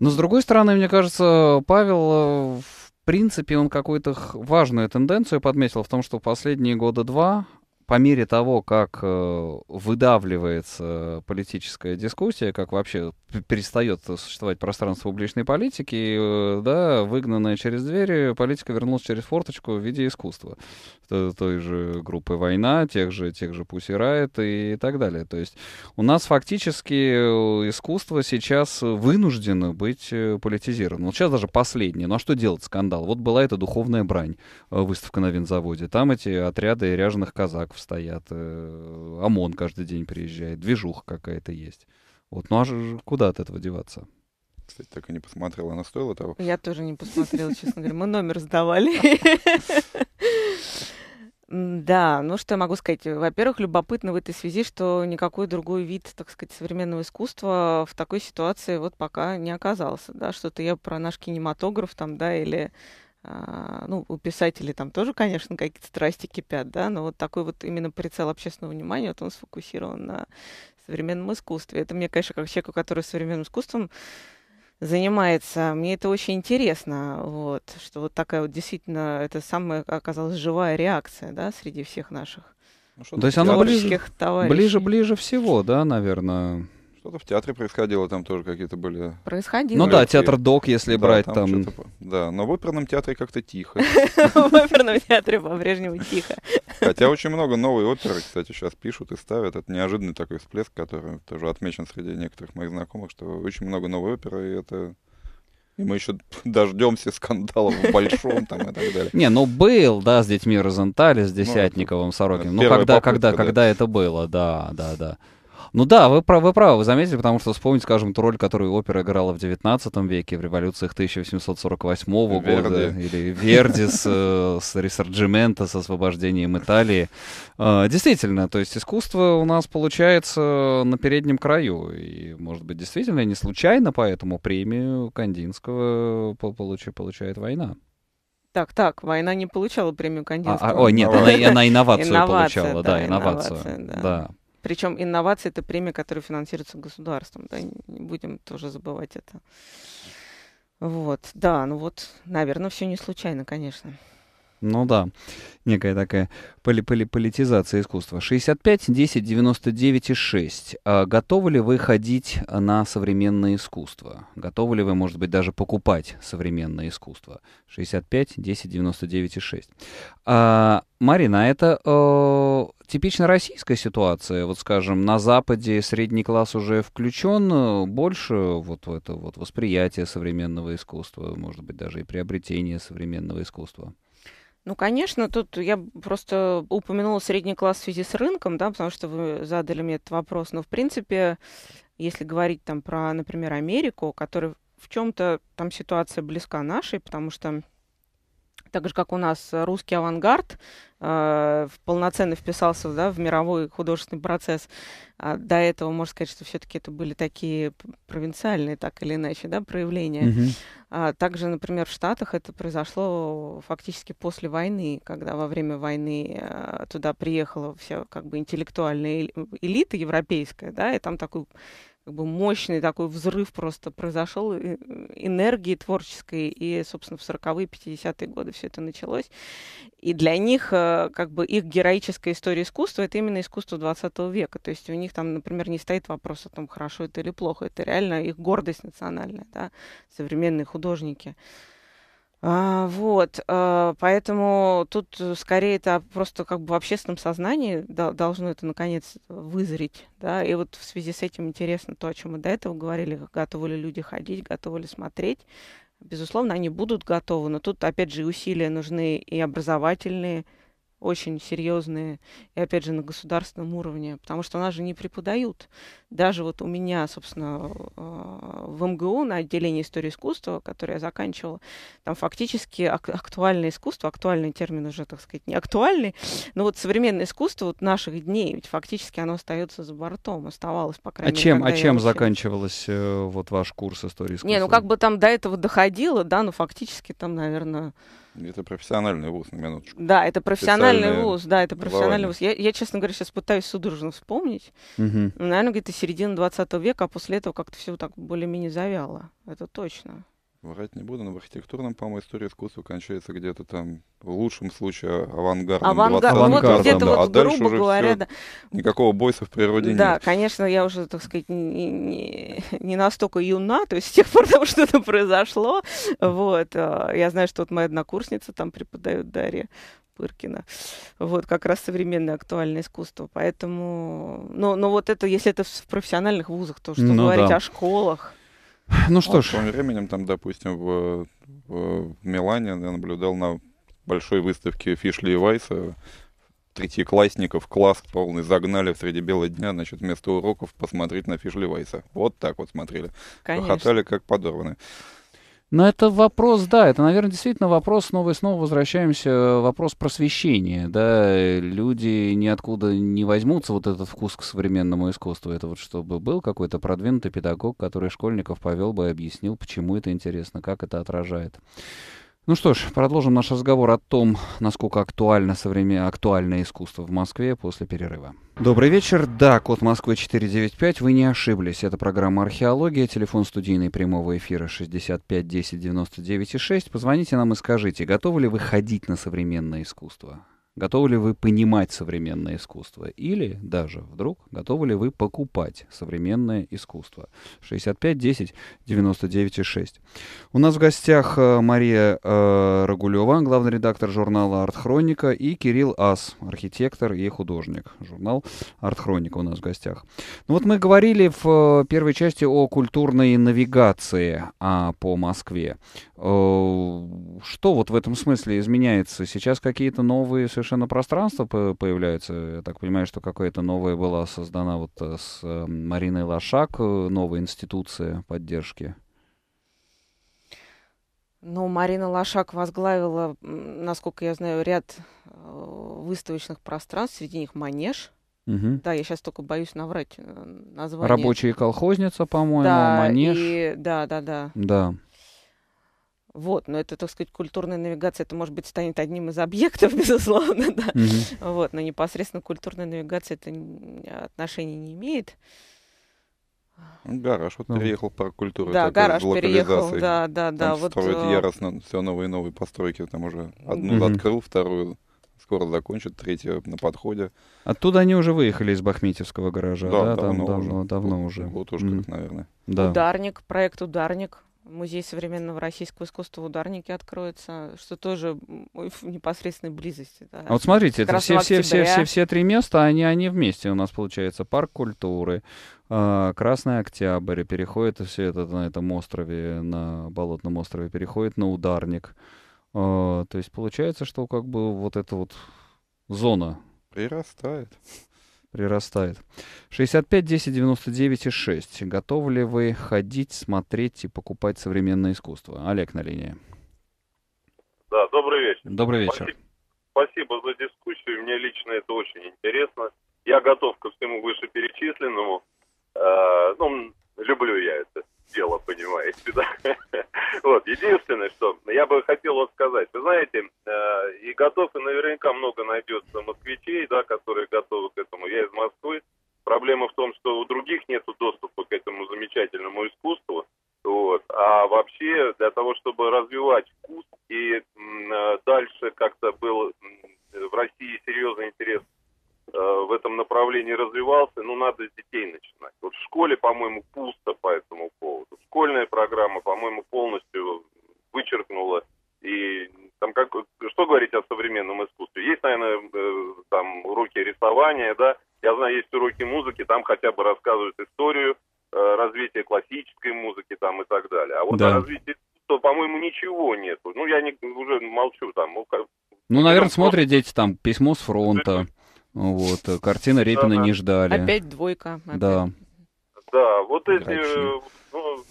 Но, с другой стороны, мне кажется, Павел э, в принципе, он какую-то важную тенденцию подметил в том, что последние года два по мере того, как э, выдавливается политическая дискуссия, как вообще перестает существовать пространство публичной политики, э, да, выгнанная через двери, политика вернулась через форточку в виде искусства. Той же группы «Война», тех же, тех же «Пусть и Райт» и так далее. То есть у нас фактически э, искусство сейчас вынуждено быть политизировано. Вот сейчас даже последнее. Ну а что делать скандал? Вот была эта духовная брань, выставка на винзаводе. Там эти отряды ряженых казаков ОМОНов стоят, э, ОМОН каждый день приезжает, движуха какая-то есть. Вот, ну а же куда от этого деваться? Кстати, так и не посмотрела, она стоила того. Я тоже не посмотрела, честно говоря. Мы номер сдавали. Да, ну что я могу сказать? Во-первых, любопытно в этой связи, что никакой другой вид, так сказать, современного искусства в такой ситуации вот пока не оказался, да, что-то я про наш кинематограф там, да, или а, ну, у писателей там тоже, конечно, какие-то страсти кипят, да, но вот такой вот именно прицел общественного внимания, вот он сфокусирован на современном искусстве. Это мне, конечно, как человеку, который современным искусством занимается, мне это очень интересно, вот, что вот такая вот действительно, это самая оказалась живая реакция, да, среди всех наших ну, что То есть она ближе, товарищей. ближе, ближе всего, да, наверное, что-то в театре происходило, там тоже какие-то были... Происходило. Ну да, театр Док, если да, брать там... там... Да, но в оперном театре как-то тихо. В оперном театре по-прежнему тихо. Хотя очень много новой оперы, кстати, сейчас пишут и ставят. Это неожиданный такой всплеск, который тоже отмечен среди некоторых моих знакомых, что очень много новой оперы, и это и мы еще дождемся скандалов в Большом там и так далее. Не, ну был, да, с детьми Розентали, с ну, Десятниковым, Сорокиным. Ну, когда, когда, когда это было, да, да, да. Ну да, вы, прав, вы правы, вы заметили, потому что вспомнить, скажем, ту роль, которую опера играла в 19 веке в революциях 1848 -го года, или Верди с, э, с Ресорджимента, с освобождением Италии. А, действительно, то есть искусство у нас получается на переднем краю, и, может быть, действительно не случайно поэтому премию Кандинского получает «Война». Так, так, война не получала премию Кандинского. А, а, о, нет, она, она инновацию получала, да, инновацию. Да. Причем инновации это премия, которая финансируется государством. Да? Не будем тоже забывать это. Вот, да, ну вот, наверное, все не случайно, конечно. Ну да, некая такая поли поли политизация искусства. 65, 10, 99 и 6. А готовы ли вы ходить на современное искусство? Готовы ли вы, может быть, даже покупать современное искусство? 65, 10, 99 и 6. А, Марина, а это э, типично российская ситуация. Вот, скажем, на Западе средний класс уже включен э, больше вот в это вот восприятие современного искусства, может быть, даже и приобретение современного искусства. Ну, конечно, тут я просто упомянула средний класс в связи с рынком, да, потому что вы задали мне этот вопрос. Но, в принципе, если говорить там про, например, Америку, которая в чем-то там ситуация близка нашей, потому что так же, как у нас русский авангард, э, полноценно вписался да, в мировой художественный процесс. А до этого, можно сказать, что все-таки это были такие провинциальные, так или иначе, да, проявления. Mm-hmm. А также, например, в Штатах это произошло фактически после войны, когда во время войны э, туда приехала вся как бы интеллектуальная элита европейская, да, и там такой как бы мощный такой взрыв просто произошел э, энергии творческой, и, собственно, в 40-е, 50-е годы все это началось. И для них, э, как бы, их героическая история искусства — это именно искусство 20 века. То есть у них там, например, не стоит вопрос о том, хорошо это или плохо. Это реально их гордость национальная, да, современные художники. А, вот, а, поэтому тут э, скорее это просто как бы в общественном сознании должно это наконец вызреть, да, и вот в связи с этим интересно то, о чем мы до этого говорили, готовы ли люди ходить, готовы ли смотреть. Безусловно, они будут готовы, но тут, опять же, усилия нужны и образовательные, очень серьезные, и опять же на государственном уровне, потому что у нас же не преподают. Даже вот у меня, собственно, а, в МГУ на отделении истории искусства, которое я заканчивала, там фактически ак- актуальное искусство, актуальный термин уже, так сказать, не актуальный, но вот современное искусство вот наших дней, ведь фактически оно остается за бортом, оставалось, по а крайней а мере. Чем, а чем заканчивалось э, вот ваш курс истории искусства? Не, ну как бы там до этого доходило, да, но фактически там, наверное... Это профессиональный вуз, на минуточку. Да, это профессиональный вуз, да, это профессиональный вуз. Я, я, честно говоря, сейчас пытаюсь судорожно вспомнить. Угу. Наверное, где-то середины 20 века, а после этого как-то все так более-менее завяло. Это точно. Врать не буду, но в архитектурном, по-моему, история искусства кончается где-то там, в лучшем случае, авангардом. Аванга... 20 вот где-то да. вот, а дальше грубо уже говоря, все... да. никакого бойса в природе да, нет. Да, конечно, я уже, так сказать, не, не, не настолько юна, то есть с тех пор там что-то произошло. Вот. А, я знаю, что вот моя однокурсница там преподает Дарья Пыркина. Вот, как раз современное актуальное искусство. Поэтому, но, но вот это, если это в профессиональных вузах, то что ну, говорить да. о школах. Ну что вот. А ж. Тем временем, там, допустим, в, в Милане я наблюдал на большой выставке Фишли и Вайса третьеклассников класс полный загнали среди бела дня, значит, вместо уроков посмотреть на Фишли Вайса. Вот так вот смотрели. Конечно. Хохотали, как подорваны. Но это вопрос, да, это, наверное, действительно вопрос, снова и снова возвращаемся, э, вопрос просвещения, да, люди ниоткуда не возьмутся вот этот вкус к современному искусству, это вот чтобы был какой-то продвинутый педагог, который школьников повел бы и объяснил, почему это интересно, как это отражает. Ну что ж, продолжим наш разговор о том, насколько актуально современное актуальное искусство в Москве после перерыва. Добрый вечер. Да, код Москвы 495. Вы не ошиблись. Это программа «Археология». Телефон студийный прямого эфира 65 10 99 6. Позвоните нам и скажите, готовы ли вы ходить на современное искусство? готовы ли вы понимать современное искусство, или даже вдруг готовы ли вы покупать современное искусство. 65 10 99 6. У нас в гостях э, Мария э, Рагулева, главный редактор журнала «Арт-хроника», и Кирилл Ас, архитектор и художник. Журнал «Арт-хроника» у нас в гостях. Ну вот мы говорили в э, первой части о культурной навигации а, по Москве. Э, что вот в этом смысле изменяется? Сейчас какие-то новые совершенно пространства появляются. Я так понимаю, что какая-то новая была создана вот э, с э, Мариной Лошак, новая институция поддержки. Ну, Марина Лошак возглавила, насколько я знаю, ряд выставочных пространств, среди них Манеж. Угу. Да, я сейчас только боюсь наврать название. Рабочая колхозница, по-моему, да, Манеж. И... Да, да, да. Да. Вот, но это, так сказать, культурная навигация, это, может быть, станет одним из объектов, безусловно, да. Угу. Вот, но непосредственно культурная навигация это отношения не имеет. Гараж вот ну. переехал парк культуры. Да, гараж переехал, да, да, да. Он вот, строит а... Э, яростно все новые и новые постройки, там уже одну угу. открыл, вторую скоро закончат, третья на подходе. Оттуда они уже выехали из Бахмитевского гаража, да? да давно там уже. Давно, давно уже. Вот, вот уж mm. как, наверное. Да. Ударник, проект «Ударник». Музей современного российского искусства «Ударники» откроется, что тоже в непосредственной близости. Да. вот смотрите, это все, все, все, все, все три места, они, они вместе у нас получается. Парк культуры, а, Красный Октябрь, переходит все это на этом острове, на Болотном острове, переходит на «Ударник». А, то есть получается, что как бы вот эта вот зона... Прирастает прирастает. 65 10 99 и 6. Готовы ли вы ходить, смотреть и покупать современное искусство? Олег на линии. Да, добрый вечер. Добрый вечер. Спасибо, спасибо за дискуссию. Мне лично это очень интересно. Я готов ко всему вышеперечисленному. Э, ну, люблю я это дело, понимаете, да. Вот, единственное, что я бы хотел вот сказать, вы знаете, э, и готов, и наверняка много найдется москвичей, да, которые готовы к этому. Я из Москвы. Проблема в том, что у других нет доступа к этому замечательному искусству. Вот. А вообще, для того, чтобы развивать вкус и э, дальше как-то был в России серьезный интерес к Э, в этом направлении развивался, ну, надо с детей начинать. Вот в школе, по-моему, пусто по этому поводу. Школьная программа, по-моему, полностью вычеркнула. И там как, что говорить о современном искусстве? Есть, наверное, э, там уроки рисования, да, я знаю, есть уроки музыки, там хотя бы рассказывают историю э, развития классической музыки там и так далее. А вот да. о развитии искусства, по-моему, ничего нету. Ну, я не, уже молчу там. Ну, ну наверное, смотрят дети там письмо с фронта. Вот, э, картина Репина да, не ждали. Опять двойка. Опять. Да. Да, вот эти... Ну,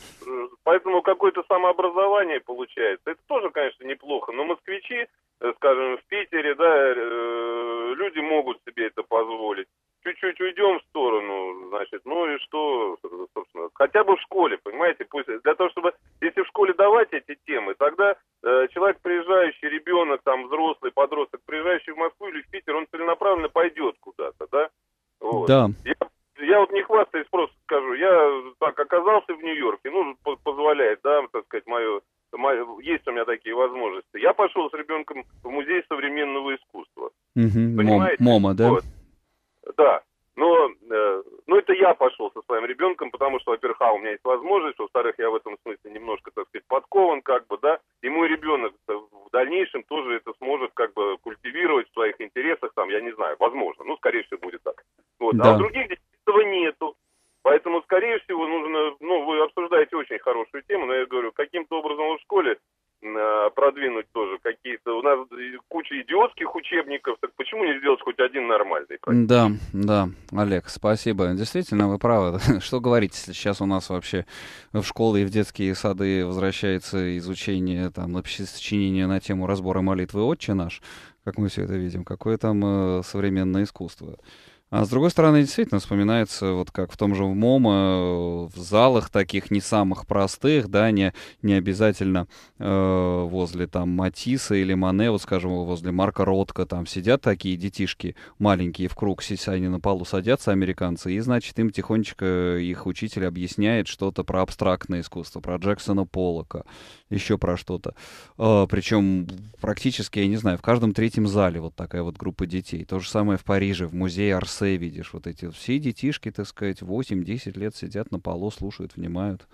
поэтому какое-то самообразование получается. Это тоже, конечно, неплохо, но москвичи, э, скажем, в Питере, да, э, люди могут себе это позволить. Чуть-чуть уйдем в сторону, значит, ну и что, собственно, хотя бы в школе, понимаете, пусть для того, чтобы, если в школе давать эти темы, тогда Э, человек, приезжающий, ребенок, там, взрослый, подросток, приезжающий в Москву или в Питер, он целенаправленно пойдет куда-то, да? Вот. Да. Я, я вот не хвастаюсь, просто скажу, я так оказался в Нью-Йорке, ну, позволяет, да, так сказать, мое, мое, есть у меня такие возможности. Я пошел с ребенком в музей современного искусства. Угу, мома, да? Вот. Да. Но, э, ну, это я пошел со своим ребенком, потому что, во-первых, а, у меня есть возможность, во-вторых, я в этом смысле немножко, так сказать, подкован, как бы, да, и мой ребенок в дальнейшем тоже это сможет как бы культивировать в своих интересах, там, я не знаю, возможно, ну, скорее всего, будет так. Вот. А да. А у других детей этого нету. Поэтому, скорее всего, нужно, ну, вы обсуждаете очень хорошую тему, но я говорю, каким-то образом в школе а, продвинуть тоже какие-то. У нас куча идиотских учебников, так почему не сделать хоть один нормальный проект? Да, да, Олег, спасибо. Действительно, вы правы. Что говорить, если сейчас у нас вообще в школы и в детские сады возвращается изучение там, сочинения на тему разбора молитвы «Отче наш», как мы все это видим, какое там э, современное искусство. А с другой стороны, действительно вспоминается, вот как в том же в МОМа, э, в залах таких не самых простых, да, не, не обязательно э, возле там Матисса или Мане, вот скажем, возле Марка Ротко, там сидят такие детишки маленькие в круг, они на полу садятся, американцы, и, значит, им тихонечко их учитель объясняет что-то про абстрактное искусство, про Джексона Поллока, еще про что-то. А, Причем практически, я не знаю, в каждом третьем зале вот такая вот группа детей. То же самое в Париже, в музее Арсе видишь. Вот эти все детишки, так сказать, 8-10 лет сидят на полу, слушают, внимают.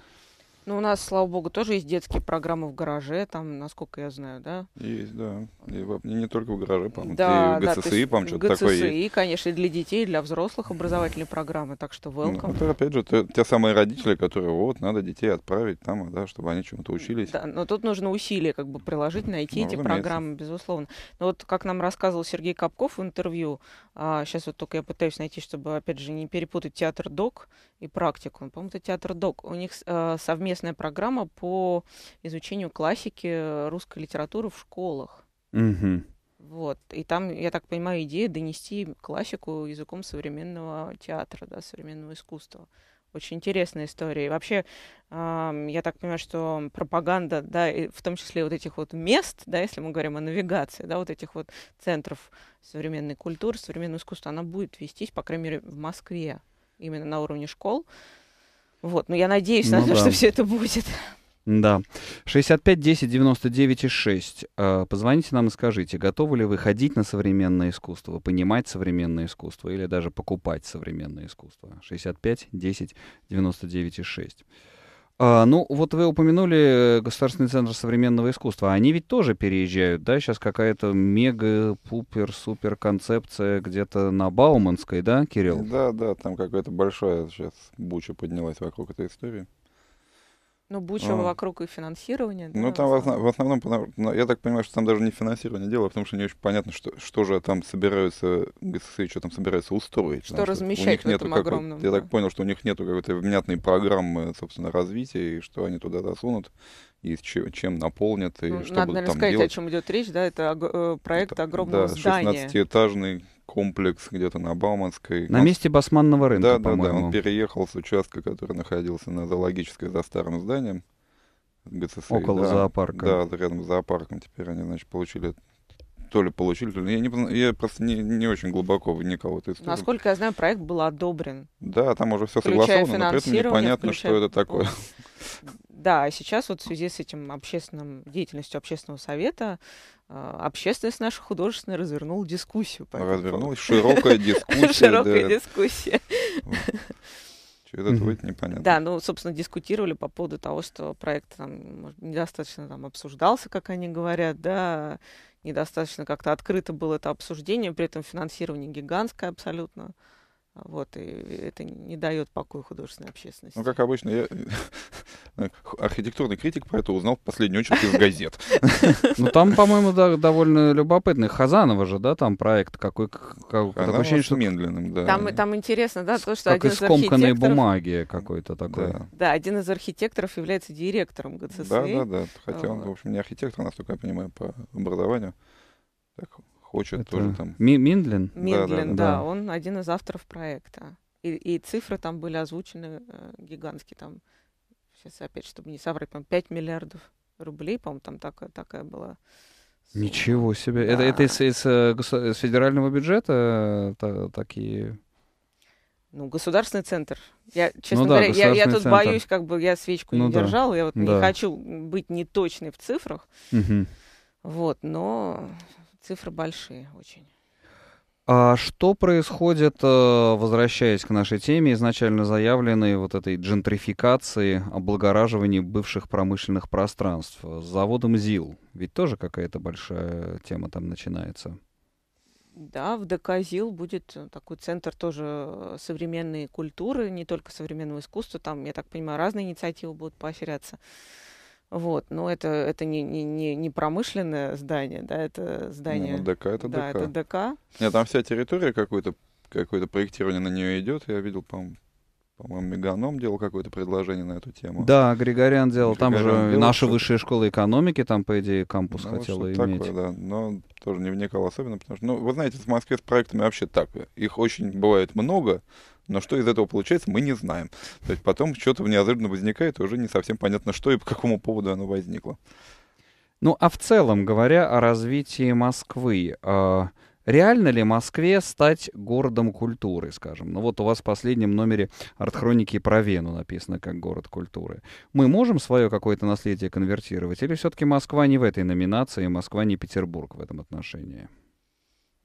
Ну, у нас, слава богу, тоже есть детские программы в гараже, там, насколько я знаю, да? Есть, да. И, в, и не только в гараже, по-моему, да, и в ГЦСИ, да, по-моему, что-то ГЦСИ, такое есть. конечно, и для детей, и для взрослых образовательные программы, так что ну, welcome. Ну, это, опять же, те, те самые родители, которые, вот, надо детей отправить там, а, да, чтобы они чему-то учились. Да, но тут нужно усилия как бы приложить, найти ну, эти программы, безусловно. Но вот, как нам рассказывал Сергей Капков в интервью, а, сейчас вот только я пытаюсь найти, чтобы, опять же, не перепутать театр-док и практику. По-моему, это театр-док. У них а, э, совместно совместная программа по изучению классики русской литературы в школах. Угу. Вот. И там, я так понимаю, идея донести классику языком современного театра, да, современного искусства. Очень интересная история. И вообще, я так понимаю, что пропаганда, да, в том числе вот этих вот мест, да, если мы говорим о навигации, да, вот этих вот центров современной культуры, современного искусства, она будет вестись, по крайней мере, в Москве, именно на уровне школ. Вот, но ну, я надеюсь ну, на да. то, что все это будет. Да. 65 10 99 и 6. Позвоните нам и скажите, готовы ли вы ходить на современное искусство, понимать современное искусство или даже покупать современное искусство. 65 10 99 и 6. А, ну, вот вы упомянули Государственный центр современного искусства. Они ведь тоже переезжают, да? Сейчас какая-то мега-пупер-супер концепция где-то на Бауманской, да, Кирилл? Да, да, там какое-то большое сейчас буча поднялась вокруг этой истории. Ну, Бучева а. вокруг и финансирование. Ну, да, ну, там в основном, в основном, ну, я так понимаю, что там даже не финансирование дело, потому что не очень понятно, что, что же там собираются, что там собираются устроить. Что размещать у них в этом огромном. Да. Я так понял, что у них нету какой-то внятной программы, собственно, развития, и что они туда засунут и чем, наполнят, и ну, что Надо, будут наверное, там сказать, делать. о чем идет речь, да, это э, проект огромного это, да, здания. 16-этажный комплекс где-то на Бауманской. На он... месте Басманного рынка, Да, да, да, он переехал с участка, который находился на зоологической за старым зданием. ГЦСИ, Около да, зоопарка. Да, рядом с зоопарком. Теперь они, значит, получили то ли получили, то ли... Я, не, я просто не, не очень глубоко вникал в эту историю. Насколько я знаю, проект был одобрен. Да, там уже все согласовано, но при этом непонятно, включая... что это такое. Да, а сейчас вот в связи с этим общественным деятельностью общественного совета а, общественность наша художественная развернула дискуссию. Развернулась широкая дискуссия. Широкая дискуссия. Чего это будет, непонятно. Да, ну, собственно, дискутировали по поводу того, что проект там недостаточно там обсуждался, как они говорят, да, недостаточно как-то открыто было это обсуждение, при этом финансирование гигантское абсолютно. Вот, и это не дает покоя художественной общественности. Ну, как обычно, я э, архитектурный критик про это узнал в последнюю очередь из газет. Ну, там, по-моему, да, довольно любопытный. Хазанова же, да, там проект какой... Как, такое ощущение, что... Медленным, да. Там, там интересно, да, то, что как один из архитекторов... бумаги какой-то такой. Да. да, один из архитекторов является директором ГЦСИ. Да, да, да. Хотя он, в общем, не архитектор, насколько я понимаю, по образованию. Так, хочет Это тоже там. Ми Миндлин? Миндлин, да, да, да, да, он один из авторов проекта. И, и цифры там были озвучены э, гигантские, там, сейчас опять, чтобы не соврать, там 5 миллиардов рублей, по-моему, там такая, такая была. Ничего себе. Да. Это, это из, из, э, из федерального бюджета э, та, такие... Ну, государственный центр. Я, честно ну, да, говоря, я, я тут центр. боюсь, как бы я свечку ну, не да. держала, я вот да. не хочу быть неточной в цифрах. Угу. Вот, но Цифры большие очень. А что происходит, э, возвращаясь к нашей теме, изначально заявленной вот этой джентрификации, облагораживании бывших промышленных пространств с заводом ЗИЛ? Ведь тоже какая-то большая тема там начинается. Да, в ДК ЗИЛ будет э, такой центр тоже э, современной культуры, не только современного искусства. Там, я так понимаю, разные инициативы будут поощряться. Вот, но это, это не, не, не, не промышленное здание, да, это здание... Не, ну, ДК это да, ДК. это ДК. Нет, там вся территория какое-то какое-то проектирование на нее идет. Я видел, по-моему, по-моему, Меганом делал какое-то предложение на эту тему. Да, Григорян делал. Григорян там же делал наша высшая школа экономики, там, по идее, кампус ну, хотела иметь. Такое, да. Но тоже не вникал особенно, потому что, ну, вы знаете, в Москве с проектами вообще так. Их очень бывает много, но что из этого получается, мы не знаем. То есть потом что-то неожиданно возникает, и уже не совсем понятно, что и по какому поводу оно возникло. Ну а в целом, говоря о развитии Москвы, э, реально ли Москве стать городом культуры, скажем? Ну вот у вас в последнем номере артхроники про Вену написано как город культуры. Мы можем свое какое-то наследие конвертировать? Или все-таки Москва не в этой номинации, Москва не Петербург в этом отношении?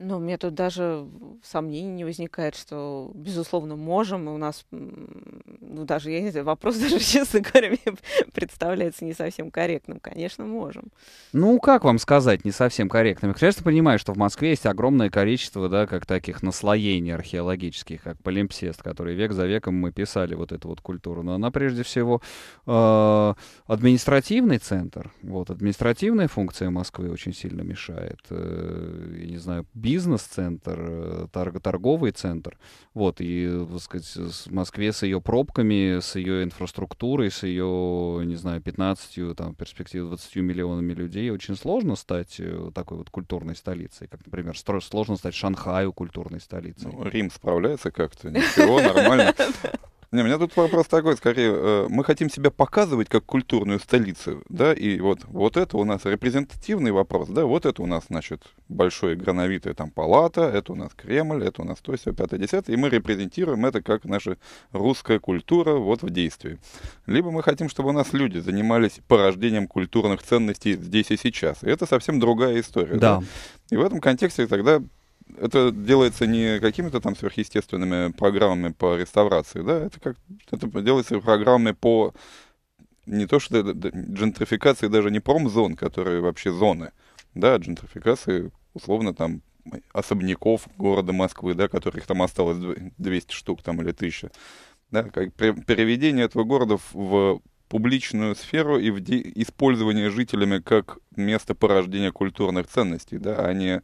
Ну, меня тут даже сомнений не возникает, что, безусловно, можем. И у нас, ну, даже, я не знаю, вопрос даже, честно говоря, мне представляется не совсем корректным. Конечно, можем. Ну, как вам сказать, не совсем корректным? Я, конечно, понимаю, что в Москве есть огромное количество, да, как таких наслоений археологических, как полимпсест, который век за веком мы писали вот эту вот культуру. Но она, прежде всего, а, административный центр. Вот, административная функция Москвы очень сильно мешает. Э, я не знаю, бизнес-центр, э, торговый центр. Вот, и, э, так сказать, в Москве с ее пробками, с ее инфраструктурой, с ее, не знаю, 15, там, перспективе 20 миллионами людей очень сложно стать э, такой вот культурной столицей. Как, например, сложно стать Шанхаю культурной столицей. Ну, Рим справляется как-то, ничего, нормально. Не, у меня тут вопрос такой, скорее, э, мы хотим себя показывать как культурную столицу, да, и вот, вот это у нас репрезентативный вопрос, да, вот это у нас, значит, большое грановитое там палата, это у нас Кремль, это у нас то, все, пятое, десятое, и мы репрезентируем это как наша русская культура вот в действии. Либо мы хотим, чтобы у нас люди занимались порождением культурных ценностей здесь и сейчас, и это совсем другая история. Да. да? И в этом контексте тогда это делается не какими-то там сверхъестественными программами по реставрации, да, это как это делается программами по не то что джентрификации даже не промзон, которые вообще зоны, да, а джентрификации условно там особняков города Москвы, да, которых там осталось 200 штук там или 1000. Да, как переведение этого города в публичную сферу и в использование жителями как место порождения культурных ценностей, да, а не,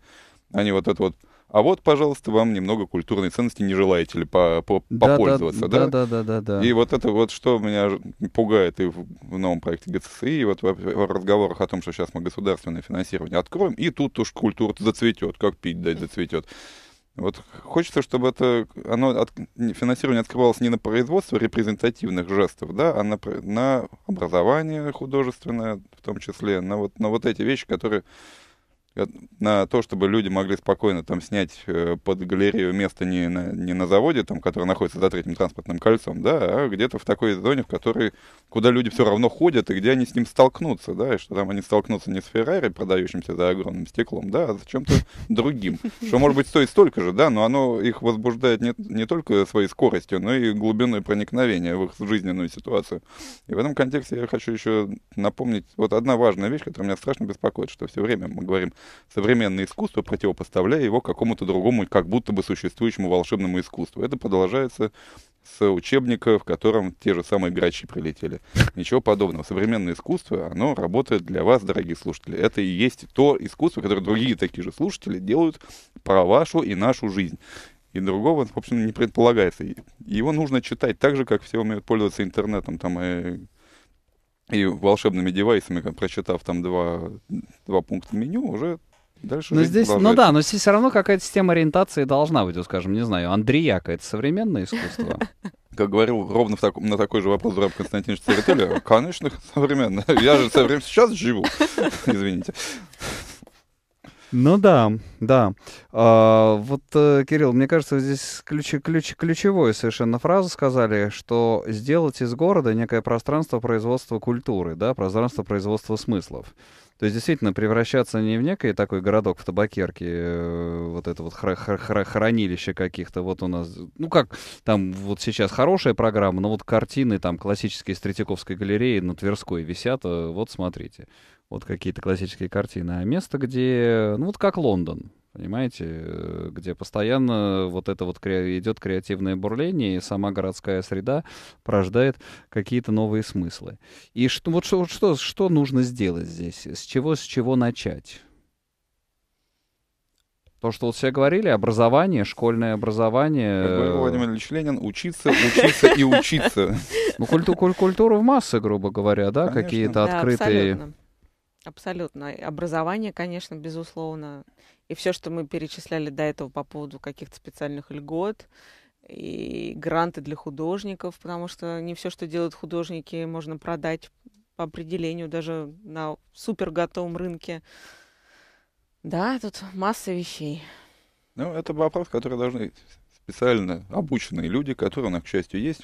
а не вот это вот а вот, пожалуйста, вам немного культурной ценности не желаете ли по, по, попользоваться, да, да? Да, да, да, да, да. И вот это вот, что меня пугает и в, в новом проекте ГЦСИ, и вот в, в разговорах о том, что сейчас мы государственное финансирование откроем, и тут уж культура зацветет, как пить дать зацветет. Вот хочется, чтобы это оно от, финансирование открывалось не на производство репрезентативных жестов, да, а на, на образование художественное, в том числе, на вот, на вот эти вещи, которые на то, чтобы люди могли спокойно там снять э, под галерею место не на, не на заводе, там, который находится за третьим транспортным кольцом, да, а где-то в такой зоне, в которой, куда люди все равно ходят, и где они с ним столкнутся, да, и что там они столкнутся не с Феррари, продающимся за огромным стеклом, да, а с чем-то другим, что, может быть, стоит столько же, да, но оно их возбуждает не, не только своей скоростью, но и глубиной проникновения в их жизненную ситуацию. И в этом контексте я хочу еще напомнить вот одна важная вещь, которая меня страшно беспокоит, что все время мы говорим современное искусство, противопоставляя его какому-то другому, как будто бы существующему волшебному искусству. Это продолжается с учебника, в котором те же самые грачи прилетели. Ничего подобного. Современное искусство, оно работает для вас, дорогие слушатели. Это и есть то искусство, которое другие такие же слушатели делают про вашу и нашу жизнь. И другого, в общем, не предполагается. Его нужно читать так же, как все умеют пользоваться интернетом там, и э, и волшебными девайсами, прочитав там два, два пункта меню, уже дальше но ну, здесь, Ну да, но здесь все равно какая-то система ориентации должна быть, вот, скажем, не знаю, Андрияка — это современное искусство? Как говорил ровно в так, на такой же вопрос Раб Константинович Церетели, конечно, современное. Я же современ... сейчас живу, извините. Ну да, да. А, вот, э, Кирилл, мне кажется, здесь ключ, ключ, ключевую совершенно фразу сказали, что сделать из города некое пространство производства культуры, да, пространство производства смыслов. То есть действительно превращаться не в некий такой городок в табакерке, э, вот это вот хра- хра- хранилище каких-то, вот у нас, ну как там вот сейчас хорошая программа, но вот картины там классические из Третьяковской галереи на Тверской висят, э, вот смотрите вот какие-то классические картины, а место, где, ну вот как Лондон, понимаете, э, где постоянно вот это вот кре идет креативное бурление, и сама городская среда порождает какие-то новые смыслы. И что, вот что, что, что нужно сделать здесь? С чего, с чего начать? То, что вот все говорили, образование, школьное образование. Как говорил э, Владимир Ильич Ленин, учиться, учиться и учиться. Ну, культуру в массы, грубо говоря, да, какие-то открытые Абсолютно. И Образование, конечно, безусловно. И все, что мы перечисляли до этого по поводу каких-то специальных льгот и гранты для художников, потому что не все, что делают художники, можно продать по определению даже на суперготовом рынке. Да, тут масса вещей. Ну, это вопрос, который должны специально обученные люди, которые у нас, к счастью, есть,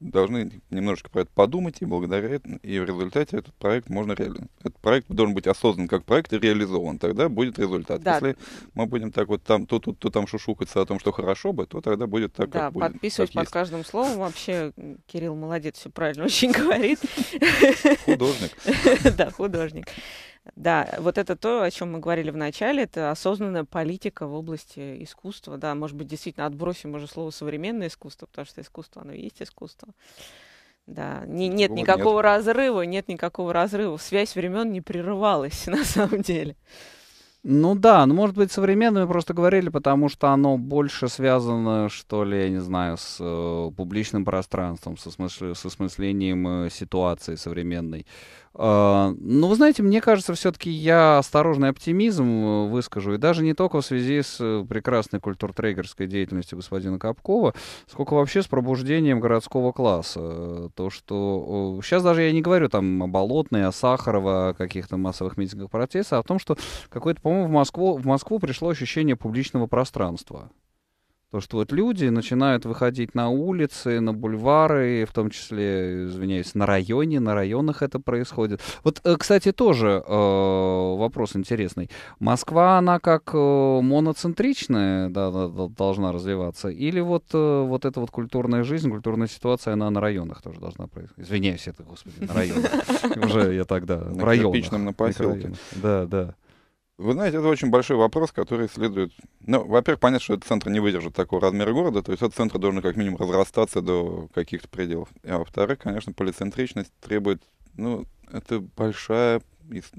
должны немножечко про это подумать, и благодаря этому, и в результате этот проект можно реализовать. Этот проект должен быть осознан как проект и реализован, тогда будет результат. Да. Если мы будем так вот там, то тут, то там шушукаться о том, что хорошо бы, то тогда будет так, да, как будет. Да, подписываюсь под есть. каждым словом. Вообще, Кирилл молодец, все правильно очень говорит. Художник. Да, художник. Да, вот это то, о чем мы говорили в начале, это осознанная политика в области искусства. Да, может быть, действительно отбросим уже слово современное искусство, потому что искусство, оно и есть искусство. Да, не, нет никакого нет. разрыва, нет никакого разрыва. Связь времен не прерывалась на самом деле. Ну да, ну может быть современное мы просто говорили, потому что оно больше связано, что ли, я не знаю, с э, публичным пространством, со смысл с осмыслением э, ситуации современной. А, ну, вы знаете, мне кажется, все-таки я осторожный оптимизм э, выскажу, и даже не только в связи с э, прекрасной культуртрейгерской деятельностью господина Капкова, сколько вообще с пробуждением городского класса. То, что сейчас даже я не говорю там о Болотной, о Сахарова, о каких-то массовых митингах протеста, а о том, что какое-то, по-моему, в Москву, в Москву пришло ощущение публичного пространства. То, что вот люди начинают выходить на улицы, на бульвары, в том числе, извиняюсь, на районе, на районах это происходит. Вот, э, кстати, тоже э, вопрос интересный. Москва, она как э, моноцентричная да, должна развиваться? Или вот, э, вот эта вот культурная жизнь, культурная ситуация, она на районах тоже должна происходить? Извиняюсь, это, господи, на районах. Уже я тогда в районах. На поселке. Да, да. Вы знаете, это очень большой вопрос, который следует... Ну, во-первых, понятно, что этот центр не выдержит такого размера города, то есть этот центр должен как минимум разрастаться до каких-то пределов. А во-вторых, конечно, полицентричность требует... Ну, это большая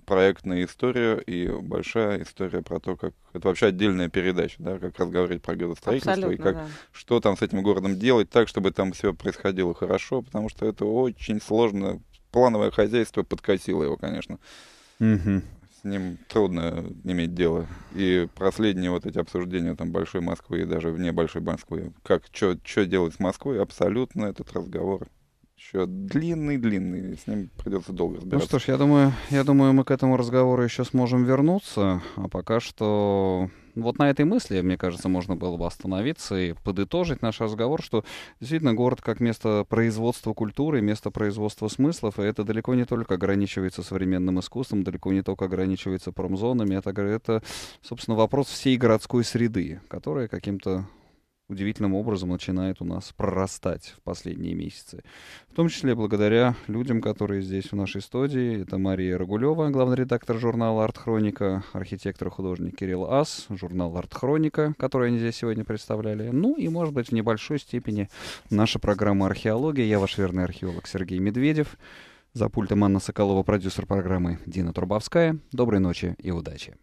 проектная история и большая история про то, как это вообще отдельная передача, да, как разговаривать про градостроительство Абсолютно, и как да. что там с этим городом делать так, чтобы там все происходило хорошо, потому что это очень сложно. Плановое хозяйство подкосило его, конечно. Угу с ним трудно иметь дело. И последние вот эти обсуждения там Большой Москвы и даже вне Большой Москвы, как, что делать с Москвой, абсолютно этот разговор еще длинный-длинный, с ним придется долго разбираться. Ну что ж, я думаю, я думаю, мы к этому разговору еще сможем вернуться, а пока что вот на этой мысли, мне кажется, можно было бы остановиться и подытожить наш разговор, что действительно город как место производства культуры, место производства смыслов, и это далеко не только ограничивается современным искусством, далеко не только ограничивается промзонами, это, это собственно, вопрос всей городской среды, которая каким-то удивительным образом начинает у нас прорастать в последние месяцы. В том числе благодаря людям, которые здесь в нашей студии. Это Мария Рогулева, главный редактор журнала «Арт-хроника», архитектор и художник Кирилл Ас, журнал «Арт-хроника», который они здесь сегодня представляли. Ну и, может быть, в небольшой степени наша программа «Археология». Я ваш верный археолог Сергей Медведев. За пультом Анна Соколова, продюсер программы Дина Трубовская. Доброй ночи и удачи!